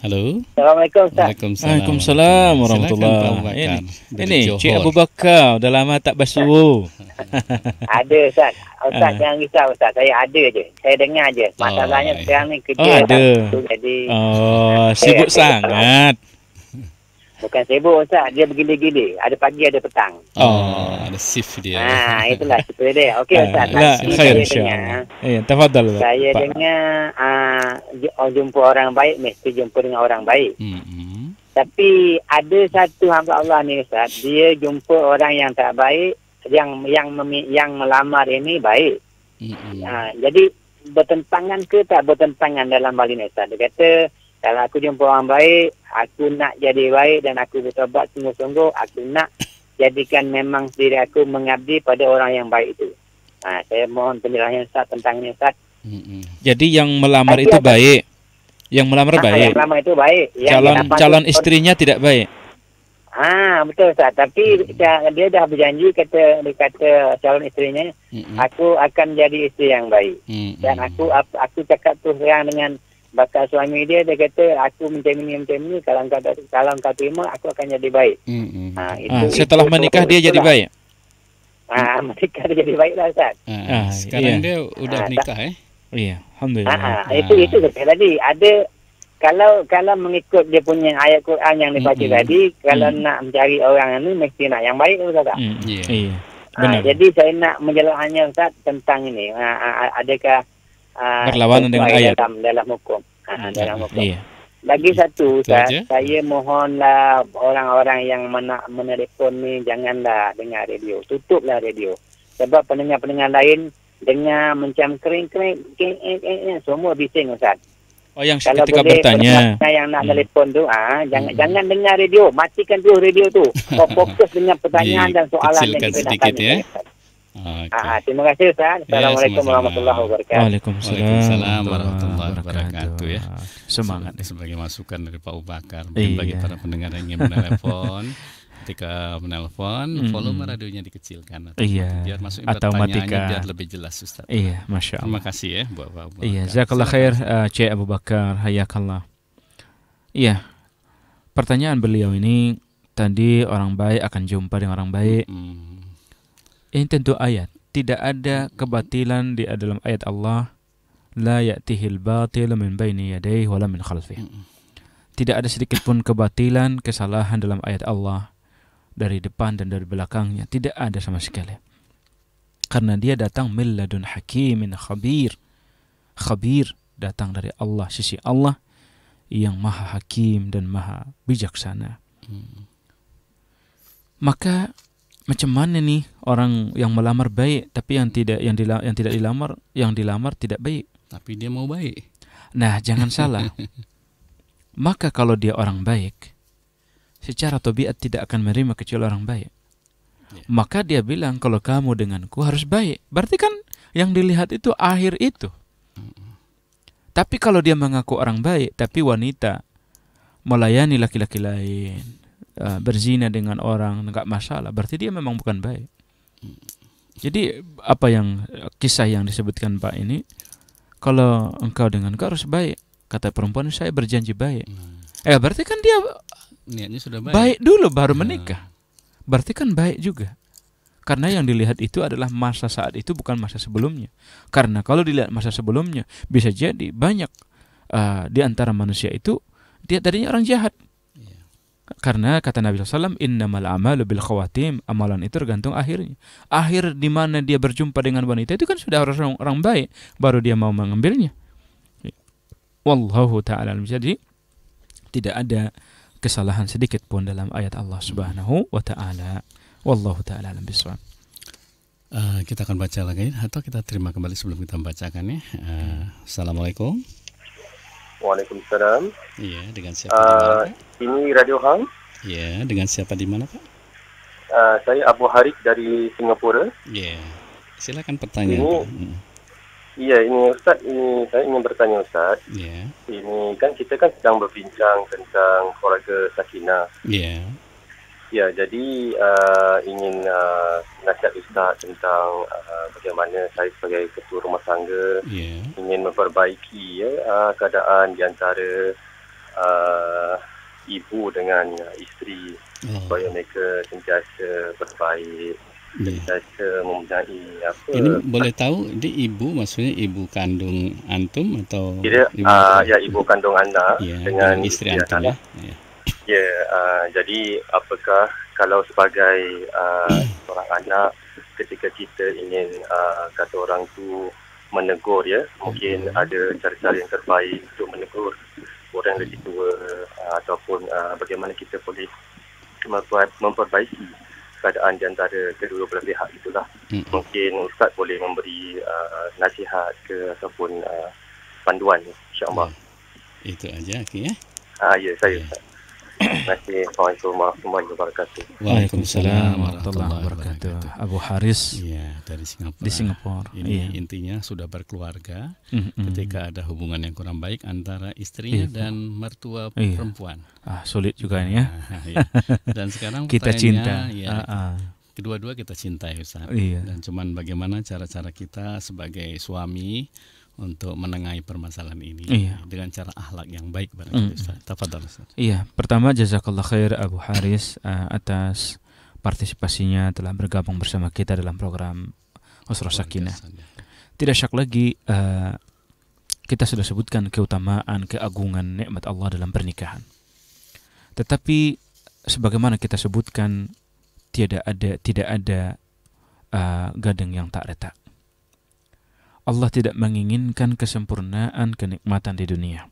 Halo. Assalamualaikum Ustaz. Waalaikumsalam. Waalaikumsalam warahmatullahi wabarakatuh. Ini, ini Cik Abu Bakar dah lama tak basuh. ada Ustaz. Ustaz uh. jangan risau Ustaz. Saya ada je. Saya dengar je. Oh, Masalahnya oh, sekarang ni kerja. Oh, ada. jadi. Oh, sibuk sangat. Bukan sibuk Ustaz. Dia bergila-gila. Ada pagi, ada petang. Ah, oh, ada shift dia. Ha, itulah cerita dia. Okey ah, Ustaz. Ha, saya dengar. Ya, tafadhal. Saya dengar uh, jumpa orang baik mesti jumpa dengan orang baik. Hmm. Tapi ada satu hamba Allah ni Ustaz, dia jumpa orang yang tak baik yang yang yang melamar ini baik. Hmm. Ha, jadi bertentangan ke tak bertentangan dalam hal ini Ustaz? Dia kata Kalau aku jumpa orang baik, aku nak jadi baik dan aku bertobat sungguh-sungguh, aku nak jadikan memang diri aku mengabdi pada orang yang baik itu. Nah, saya mohon penjelasan Ustaz tentang ini Ustaz. Jadi yang melamar Tapi itu apa? baik. Yang melamar baik. Yang melamar itu baik. Ya, yang calon calon itu... istrinya tidak baik. Ah, betul Ustaz. Tapi hmm dia, dah berjanji kata dia kata calon istrinya, hmm aku akan jadi istri yang baik. hmm Dan aku aku cakap tu terang dengan bakal suami dia dia kata aku macam ni macam ni kalau kau tak kalau kau terima aku akan jadi baik. Hmm. hmm. Ha, hmm. itu, ha, setelah itu, menikah itu, dia itulah. jadi baik. Ha, menikah dia jadi baiklah Ustaz. Ha, ha, sekarang iya. dia sudah ha, menikah eh. Iya, alhamdulillah. Ha, ha. itu itu sekali tadi ada kalau kalau mengikut dia punya ayat Quran yang dibaca hmm, hmm. tadi, kalau hmm. nak mencari orang ini mesti nak yang baik Ustaz. Hmm. Ya. Yeah. Ha, jadi saya nak menjelaskannya Ustaz tentang ini. Ha, adakah Ah, berlawanan dengan ayat dalam, dalam hukum. Ha, dalam hukum. Iya. Lagi satu, Ustaz, saya mohonlah orang-orang yang nak menelepon ni janganlah dengar radio. Tutuplah radio. Sebab pendengar-pendengar lain dengar macam kering-kering, kering, kering, kering, kering, semua bising, Ustaz. Oh, yang Kalau ketika boleh, bertanya. Kalau yang nak hmm. telefon tu, ah, ha, jangan, hmm. jangan dengar radio. Matikan tu radio tu. fokus dengan pertanyaan dan soalan yang kita sedikit, datang. Ya. Okay. Ah, terima kasih Ustaz. Iya, Assalamualaikum ya, warahmatullahi wabarakatuh. Waalaikumsalam, Waalaikumsalam warahmatullahi wabarakatuh ya. Semangat sebagai masukan dari Pak Ubakar mungkin iya. bagi para pendengar yang ingin menelepon ketika menelpon hmm. volume radionya dikecilkan atau iya. biar masuk matikan biar lebih jelas Ustaz. Iya, Masya Allah. Terima kasih ya buat Pak Ubakar. Iya, jazakallahu khair uh, Cik Abu Bakar, hayakallah. Iya. Pertanyaan beliau ini tadi orang baik akan jumpa dengan orang baik. Hmm ini tentu ayat. Tidak ada kebatilan di dalam ayat Allah. La ya'tihil batil min baini yadayhi wala min khalfih. Tidak ada sedikit pun kebatilan, kesalahan dalam ayat Allah dari depan dan dari belakangnya. Tidak ada sama sekali. Karena dia datang milladun hakimin khabir. Khabir datang dari Allah, sisi Allah yang maha hakim dan maha bijaksana. Mm. Maka macam mana nih orang yang melamar baik tapi yang tidak yang dilamar, yang tidak dilamar yang dilamar tidak baik tapi dia mau baik nah jangan salah maka kalau dia orang baik secara tobiat tidak akan menerima kecil orang baik yeah. maka dia bilang kalau kamu denganku harus baik berarti kan yang dilihat itu akhir itu tapi kalau dia mengaku orang baik tapi wanita melayani laki-laki lain Eh, berzina dengan orang nggak masalah berarti dia memang bukan baik jadi apa yang eh, kisah yang disebutkan pak ini kalau engkau dengan engkau harus baik kata perempuan saya berjanji baik hmm. eh berarti kan dia niatnya sudah baik baik dulu baru ya. menikah berarti kan baik juga karena yang dilihat itu adalah masa saat itu bukan masa sebelumnya karena kalau dilihat masa sebelumnya bisa jadi banyak uh, di antara manusia itu dia tadinya orang jahat karena kata Nabi SAW, innamal amalu bil khawatim, amalan itu tergantung akhirnya. Akhir di mana dia berjumpa dengan wanita itu kan sudah harus orang, baik, baru dia mau mengambilnya. Wallahu ta'ala Jadi, tidak ada kesalahan sedikit pun dalam ayat Allah Subhanahu wa taala. Wallahu taala alam Uh, kita akan baca lagi atau kita terima kembali sebelum kita membacakannya. Uh, Assalamualaikum. Waalaikumsalam. Ya, dengan siapa uh, di ah, mana? Ini Radio Hang. Ya, dengan siapa di mana, Pak? Uh, saya Abu Harik dari Singapura. Ya. Silakan pertanyaan. Ini, hmm. ya, ini Ustaz, ini saya ingin bertanya Ustaz. Ya. Ini kan kita kan sedang berbincang tentang keluarga Sakina. Ya. Ya, jadi uh, ingin uh, nasihat Ustaz tentang uh, bagaimana saya sebagai ketua rumah tangga yeah. ingin memperbaiki ya, uh, keadaan di antara uh, ibu dengan isteri oh. supaya mereka sentiasa berbaik, yeah. sentiasa mempunyai apa. Ini boleh tahu, ini ibu maksudnya ibu kandung antum atau? Tidak, ibu, uh, ya, ibu kandung anda ya, yeah, dengan, dengan isteri, antum. Lah, ya. Ya. Ya, yeah, uh, jadi apakah kalau sebagai uh, seorang anak ketika kita ingin uh, kata orang tu menegur ya, mungkin ada cara-cara yang terbaik untuk menegur orang lebih tua uh, ataupun uh, bagaimana kita boleh membuat memperbaiki keadaan di antara kedua belah pihak itulah. Hmm. Mungkin Ustaz boleh memberi uh, nasihat ke ataupun uh, panduan insya-Allah. Hmm. Itu aja okey eh. Ah ya, saya. Okay. Ya. Assalamualaikum warahmatullahi wabarakatuh. Waalaikumsalam warahmatullahi wabarakatuh. Abu Haris ya, dari Singapura. Di Singapura. Ini iya. intinya sudah berkeluarga. Mm-hmm. Ketika ada hubungan yang kurang baik antara istrinya Ibu. Iya. dan mertua iya. perempuan. Ah, sulit juga ini ya. Nah, Dan sekarang kita cinta. Ya, ah, ah kedua-dua kita cintai Ustaz. Iya. Dan cuman bagaimana cara-cara kita sebagai suami untuk menengahi permasalahan ini iya. dengan cara akhlak yang baik barangkali mm. Ustaz. Tafadhal Ustaz. Iya, pertama jazakallah khair Abu Haris uh, atas partisipasinya telah bergabung bersama kita dalam program Usrah Sakinah. Tidak syak lagi uh, kita sudah sebutkan keutamaan, keagungan nikmat Allah dalam pernikahan. Tetapi sebagaimana kita sebutkan tidak ada tidak ada uh, gading yang tak retak Allah tidak menginginkan kesempurnaan kenikmatan di dunia.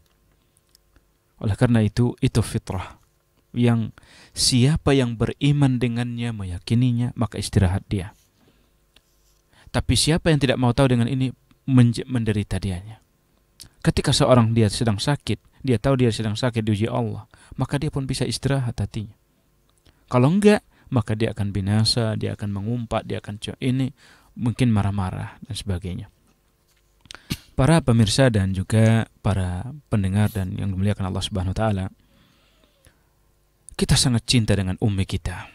Oleh karena itu, itu fitrah yang siapa yang beriman dengannya, meyakininya, maka istirahat dia. Tapi siapa yang tidak mau tahu dengan ini, menderita dianya. Ketika seorang dia sedang sakit, dia tahu dia sedang sakit diuji Allah, maka dia pun bisa istirahat hatinya. Kalau enggak, maka dia akan binasa, dia akan mengumpat, dia akan ini, mungkin marah-marah dan sebagainya. Para pemirsa dan juga para pendengar dan yang dimuliakan Allah Subhanahu wa taala. Kita sangat cinta dengan ummi kita.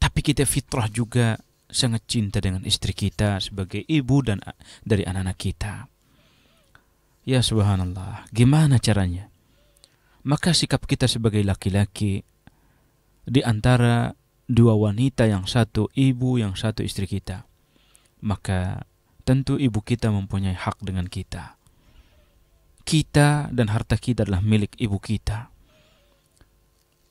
Tapi kita fitrah juga sangat cinta dengan istri kita sebagai ibu dan dari anak-anak kita. Ya subhanallah, gimana caranya? Maka sikap kita sebagai laki-laki di antara dua wanita yang satu ibu yang satu istri kita, maka tentu ibu kita mempunyai hak dengan kita. Kita dan harta kita adalah milik ibu kita.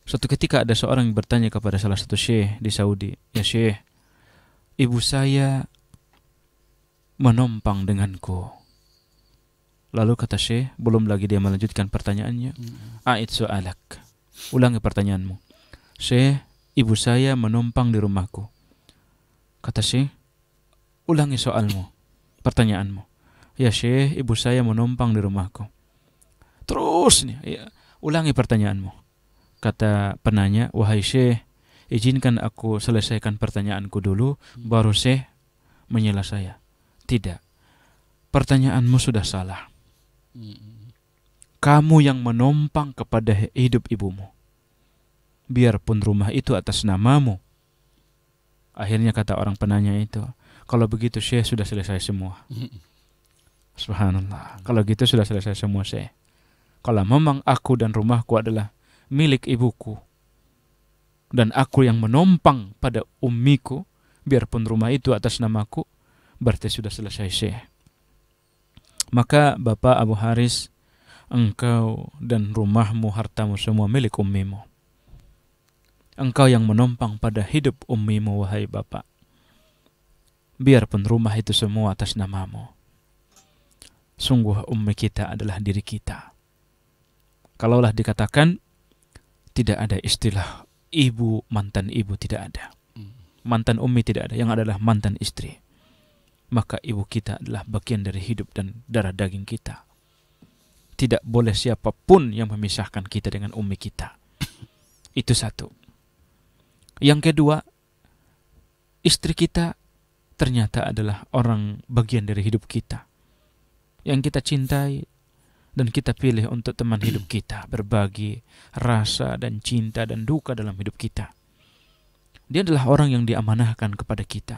Suatu ketika ada seorang yang bertanya kepada salah satu syekh di Saudi, "Ya syekh, ibu saya menompang denganku." Lalu kata syekh, belum lagi dia melanjutkan pertanyaannya, hmm. ait su'alak." Ulangi pertanyaanmu. "Syekh, ibu saya menompang di rumahku." Kata Syekh, "Ulangi soalmu." pertanyaanmu. Ya Syekh, ibu saya menumpang di rumahku. Terus nih, ya, ulangi pertanyaanmu. Kata penanya, wahai Syekh, izinkan aku selesaikan pertanyaanku dulu, baru Syekh menyela saya. Tidak, pertanyaanmu sudah salah. Kamu yang menumpang kepada hidup ibumu. Biarpun rumah itu atas namamu. Akhirnya kata orang penanya itu, kalau begitu saya sudah selesai semua. Subhanallah. Kalau gitu sudah selesai semua saya. Kalau memang aku dan rumahku adalah milik ibuku dan aku yang menompang pada ummiku, biarpun rumah itu atas namaku, berarti sudah selesai saya. Maka Bapak Abu Haris, engkau dan rumahmu, hartamu semua milik ummimu. Engkau yang menompang pada hidup ummimu, wahai Bapak biarpun rumah itu semua atas namamu. Sungguh ummi kita adalah diri kita. Kalaulah dikatakan tidak ada istilah ibu mantan ibu tidak ada. Hmm. Mantan ummi tidak ada, yang adalah mantan istri. Maka ibu kita adalah bagian dari hidup dan darah daging kita. Tidak boleh siapapun yang memisahkan kita dengan ummi kita. Itu satu. Yang kedua, istri kita ternyata adalah orang bagian dari hidup kita. Yang kita cintai dan kita pilih untuk teman hidup kita, berbagi rasa dan cinta dan duka dalam hidup kita. Dia adalah orang yang diamanahkan kepada kita.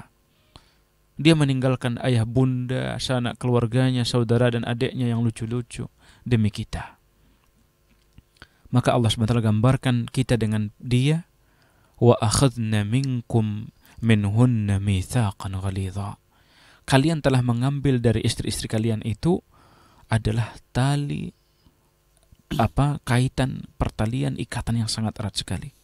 Dia meninggalkan ayah bunda, sanak keluarganya, saudara dan adiknya yang lucu-lucu demi kita. Maka Allah SWT gambarkan kita dengan dia. Wa akhadna minkum minhunna mithaqan ghalidha. Kalian telah mengambil dari istri-istri kalian itu adalah tali apa kaitan pertalian ikatan yang sangat erat sekali.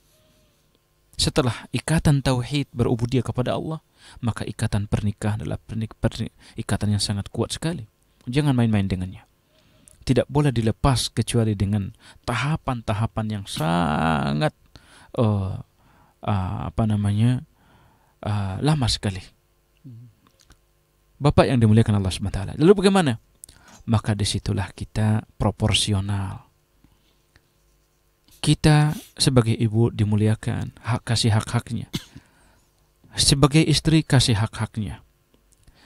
Setelah ikatan tauhid berubudia kepada Allah, maka ikatan pernikahan adalah pernik, pernik, ikatan yang sangat kuat sekali. Jangan main-main dengannya. Tidak boleh dilepas kecuali dengan tahapan-tahapan yang sangat uh, uh, apa namanya uh, lama sekali. Bapak yang dimuliakan Allah SWT. Lalu bagaimana? Maka disitulah kita proporsional. Kita sebagai ibu dimuliakan, hak kasih hak-haknya. Sebagai istri kasih hak-haknya.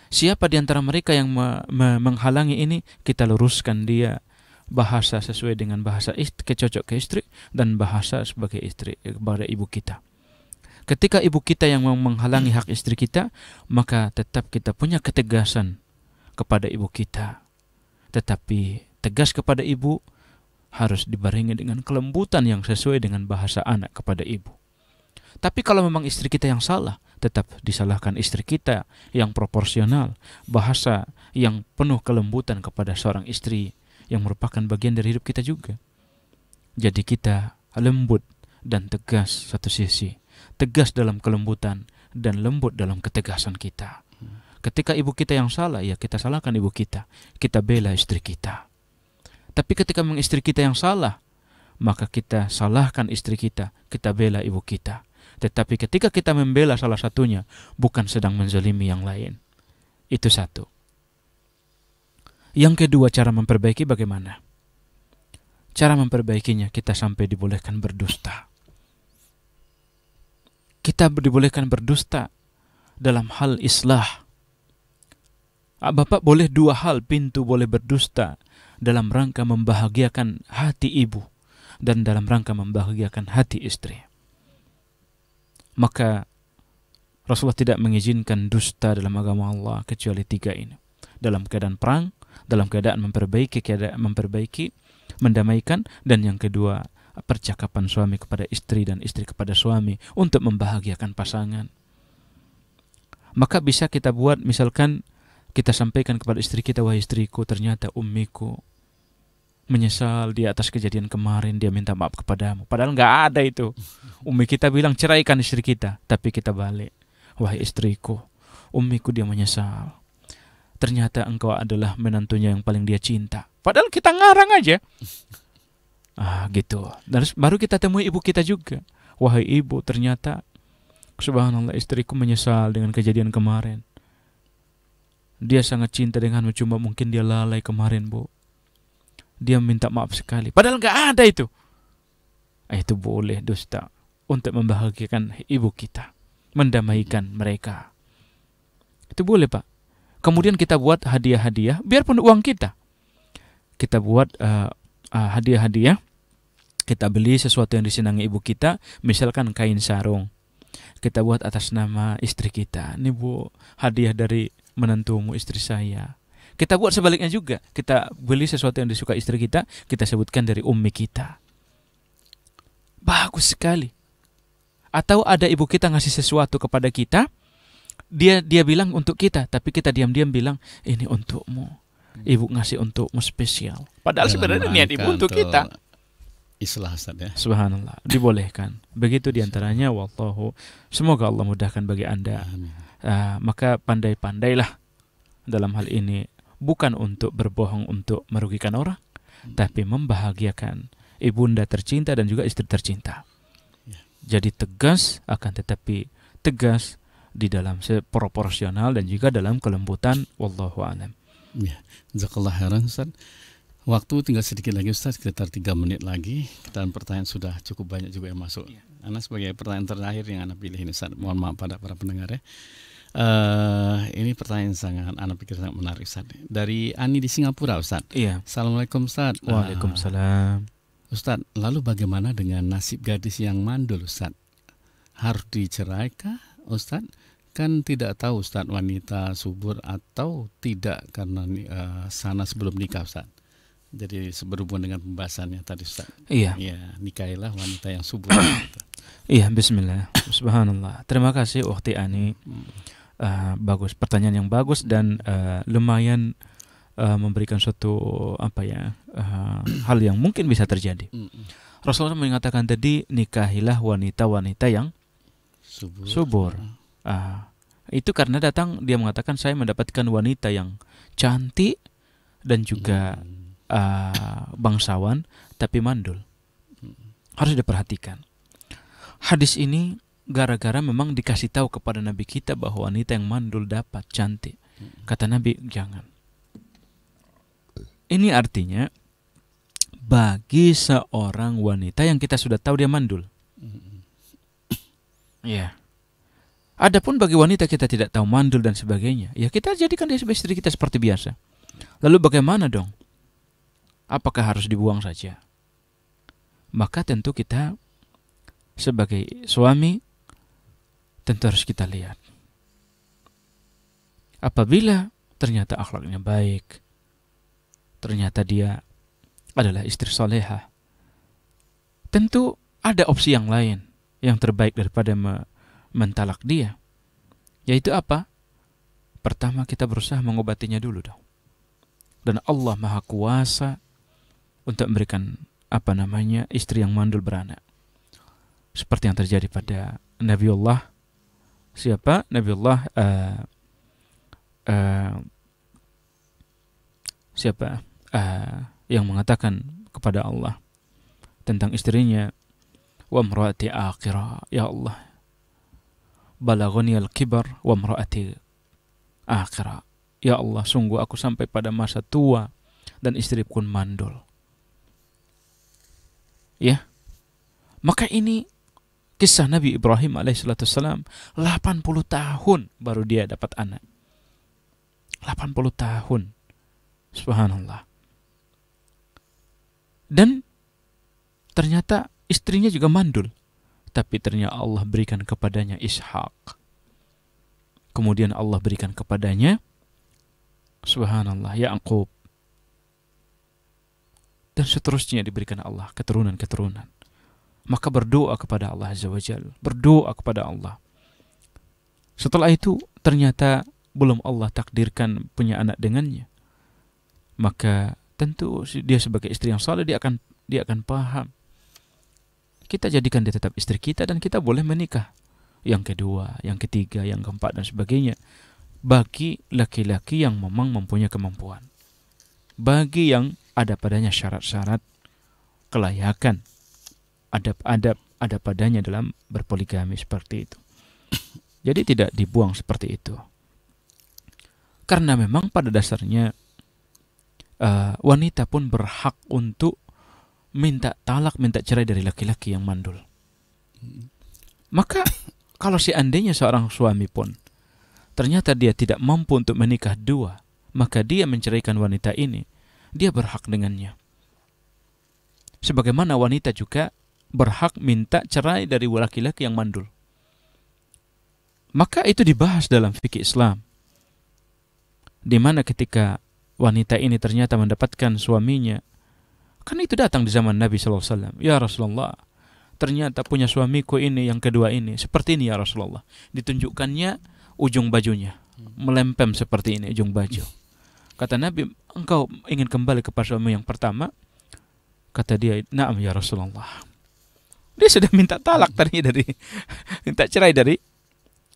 Siapa di antara mereka yang me me menghalangi ini, kita luruskan dia bahasa sesuai dengan bahasa istri, kecocok ke istri dan bahasa sebagai istri kepada ibu kita. Ketika ibu kita yang menghalangi hak istri kita, maka tetap kita punya ketegasan kepada ibu kita. Tetapi tegas kepada ibu harus dibarengi dengan kelembutan yang sesuai dengan bahasa anak kepada ibu. Tapi kalau memang istri kita yang salah, tetap disalahkan istri kita yang proporsional, bahasa yang penuh kelembutan kepada seorang istri yang merupakan bagian dari hidup kita juga. Jadi kita lembut dan tegas satu sisi, tegas dalam kelembutan dan lembut dalam ketegasan kita. Ketika ibu kita yang salah, ya kita salahkan ibu kita. Kita bela istri kita. Tapi ketika mengistri kita yang salah, maka kita salahkan istri kita, kita bela ibu kita. Tetapi ketika kita membela salah satunya, bukan sedang menzalimi yang lain. Itu satu. Yang kedua, cara memperbaiki bagaimana? Cara memperbaikinya kita sampai dibolehkan berdusta kita dibolehkan berdusta dalam hal islah. Ah, bapak boleh dua hal, pintu boleh berdusta dalam rangka membahagiakan hati ibu dan dalam rangka membahagiakan hati istri. Maka Rasulullah tidak mengizinkan dusta dalam agama Allah kecuali tiga ini. Dalam keadaan perang, dalam keadaan memperbaiki, keadaan memperbaiki, mendamaikan, dan yang kedua percakapan suami kepada istri dan istri kepada suami untuk membahagiakan pasangan. Maka bisa kita buat misalkan kita sampaikan kepada istri kita, wah istriku ternyata ummiku menyesal di atas kejadian kemarin dia minta maaf kepadamu padahal nggak ada itu umi kita bilang ceraikan istri kita tapi kita balik wah istriku umiku dia menyesal ternyata engkau adalah menantunya yang paling dia cinta padahal kita ngarang aja Ah, gitu. Terus baru kita temui ibu kita juga. Wahai ibu, ternyata subhanallah istriku menyesal dengan kejadian kemarin. Dia sangat cinta denganmu cuma mungkin dia lalai kemarin, Bu. Dia minta maaf sekali. Padahal nggak ada itu. Eh, itu boleh dusta untuk membahagiakan ibu kita, mendamaikan mereka. Itu boleh, Pak. Kemudian kita buat hadiah-hadiah, biarpun uang kita. Kita buat eh, eh, hadiah-hadiah uh, hadiah -hadiah kita beli sesuatu yang disenangi ibu kita, misalkan kain sarung. Kita buat atas nama istri kita. Ini bu, hadiah dari menantumu istri saya. Kita buat sebaliknya juga. Kita beli sesuatu yang disuka istri kita, kita sebutkan dari ummi kita. Bagus sekali. Atau ada ibu kita ngasih sesuatu kepada kita, dia dia bilang untuk kita, tapi kita diam-diam bilang ini untukmu. Ibu ngasih untukmu spesial. Padahal sebenarnya niat ibu untuk kita islah Ustaz ya. Subhanallah, dibolehkan. Begitu diantaranya wallahu semoga Allah mudahkan bagi Anda. Uh, maka pandai-pandailah dalam hal ini bukan untuk berbohong untuk merugikan orang, hmm. tapi membahagiakan ibunda tercinta dan juga istri tercinta. Ya. Jadi tegas akan tetapi tegas di dalam proporsional dan juga dalam kelembutan wallahu alam. Ya, jazakallahu khairan Ustaz. Waktu tinggal sedikit lagi Ustaz, sekitar 3 menit lagi. Dan pertanyaan sudah cukup banyak juga yang masuk. Ya. Anak sebagai pertanyaan terakhir yang anak pilih ini Ustaz, mohon maaf pada para pendengar ya. Uh, ini pertanyaan sangat anak pikir sangat menarik Ustaz. Dari Ani di Singapura Ustaz. Iya. Assalamualaikum Ustaz. Waalaikumsalam. Uh, Ustaz, lalu bagaimana dengan nasib gadis yang mandul Ustaz? Harus dicerai kah Ustaz? kan tidak tahu Ustaz wanita subur atau tidak karena uh, sana sebelum nikah Ustaz. Jadi berhubungan dengan pembahasannya tadi Ustaz. Iya. Iya, nikailah wanita yang subur. Iya, iya bismillah. Subhanallah. Terima kasih Ukhti Ani. Uh, bagus pertanyaan yang bagus dan uh, lumayan uh, memberikan suatu apa ya, uh, hal yang mungkin bisa terjadi. Hmm. Rasulullah mengatakan tadi nikahilah wanita-wanita yang subur. subur. Uh, itu karena datang dia mengatakan saya mendapatkan wanita yang cantik dan juga hmm uh, bangsawan tapi mandul. Hmm. Harus diperhatikan. Hadis ini gara-gara memang dikasih tahu kepada Nabi kita bahwa wanita yang mandul dapat cantik. Hmm. Kata Nabi, jangan. Ini artinya bagi seorang wanita yang kita sudah tahu dia mandul. Hmm. Ya. Adapun bagi wanita kita tidak tahu mandul dan sebagainya, ya kita jadikan dia sebagai istri kita seperti biasa. Lalu bagaimana dong? apakah harus dibuang saja? Maka tentu kita sebagai suami tentu harus kita lihat. Apabila ternyata akhlaknya baik, ternyata dia adalah istri soleha, tentu ada opsi yang lain yang terbaik daripada mentalak dia. Yaitu apa? Pertama kita berusaha mengobatinya dulu dong. Dan Allah Maha Kuasa untuk memberikan apa namanya istri yang mandul beranak seperti yang terjadi pada Nabi Allah siapa Nabiullah uh, uh, siapa uh, yang mengatakan kepada Allah tentang istrinya wa mraati akira ya Allah balaghani al-kibar wa mraati akira ya Allah sungguh aku sampai pada masa tua dan istri pun mandul Ya. Maka ini kisah Nabi Ibrahim alaihissalam 80 tahun baru dia dapat anak. 80 tahun. Subhanallah. Dan ternyata istrinya juga mandul. Tapi ternyata Allah berikan kepadanya Ishak. Kemudian Allah berikan kepadanya Subhanallah Ya'qub dan seterusnya diberikan Allah keturunan-keturunan. Maka berdoa kepada Allah Azza wa Jal, berdoa kepada Allah. Setelah itu ternyata belum Allah takdirkan punya anak dengannya. Maka tentu dia sebagai istri yang saleh dia akan dia akan paham. Kita jadikan dia tetap istri kita dan kita boleh menikah. Yang kedua, yang ketiga, yang keempat dan sebagainya. Bagi laki-laki yang memang mempunyai kemampuan. Bagi yang ada padanya syarat-syarat kelayakan adab-adab ada padanya dalam berpoligami seperti itu. Jadi tidak dibuang seperti itu. Karena memang pada dasarnya uh, wanita pun berhak untuk minta talak, minta cerai dari laki-laki yang mandul. Maka kalau seandainya seorang suami pun ternyata dia tidak mampu untuk menikah dua, maka dia menceraikan wanita ini dia berhak dengannya. Sebagaimana wanita juga berhak minta cerai dari laki-laki yang mandul. Maka itu dibahas dalam fikih Islam. Di mana ketika wanita ini ternyata mendapatkan suaminya, kan itu datang di zaman Nabi SAW. Ya Rasulullah, ternyata punya suamiku ini yang kedua ini seperti ini ya Rasulullah. Ditunjukkannya ujung bajunya hmm. melempem seperti ini ujung baju. Kata Nabi, engkau ingin kembali ke pasamu yang pertama? Kata dia, naam ya Rasulullah. Dia sudah minta talak tadi dari minta cerai dari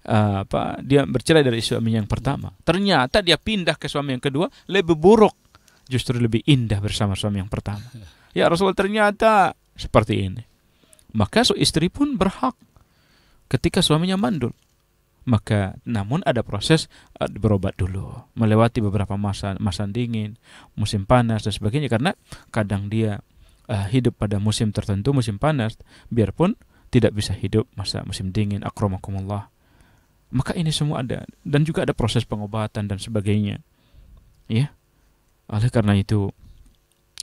uh, apa? Dia bercerai dari suaminya yang pertama. Ternyata dia pindah ke suami yang kedua lebih buruk, justru lebih indah bersama suami yang pertama. Ya Rasulullah ternyata seperti ini. Maka istri pun berhak ketika suaminya mandul maka namun ada proses eh, berobat dulu melewati beberapa masa masa dingin musim panas dan sebagainya karena kadang dia uh, hidup pada musim tertentu musim panas biarpun tidak bisa hidup masa musim dingin akromakumullah maka ini semua ada dan juga ada proses pengobatan dan sebagainya ya oleh karena itu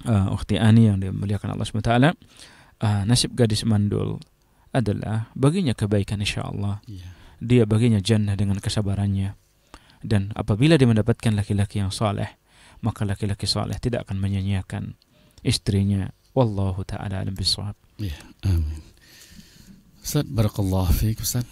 uh, eh, ukti ani yang dimuliakan Allah SWT uh, nasib gadis mandul adalah baginya kebaikan insyaallah yeah dia baginya jannah dengan kesabarannya. Dan apabila dia mendapatkan laki-laki yang saleh, maka laki-laki saleh tidak akan menyanyiakan istrinya. Wallahu taala alam bisawab. Ya, amin. Ustaz Barakallah Fik Ustaz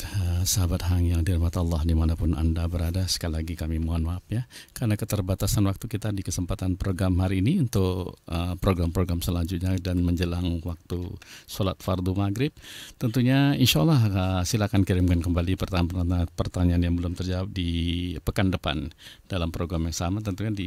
Sahabat Hang yang dirahmati Allah dimanapun Anda berada Sekali lagi kami mohon maaf ya Karena keterbatasan waktu kita di kesempatan program hari ini Untuk program-program selanjutnya dan menjelang waktu sholat fardu maghrib Tentunya insya Allah silakan kirimkan kembali pertanyaan-pertanyaan yang belum terjawab di pekan depan Dalam program yang sama tentunya di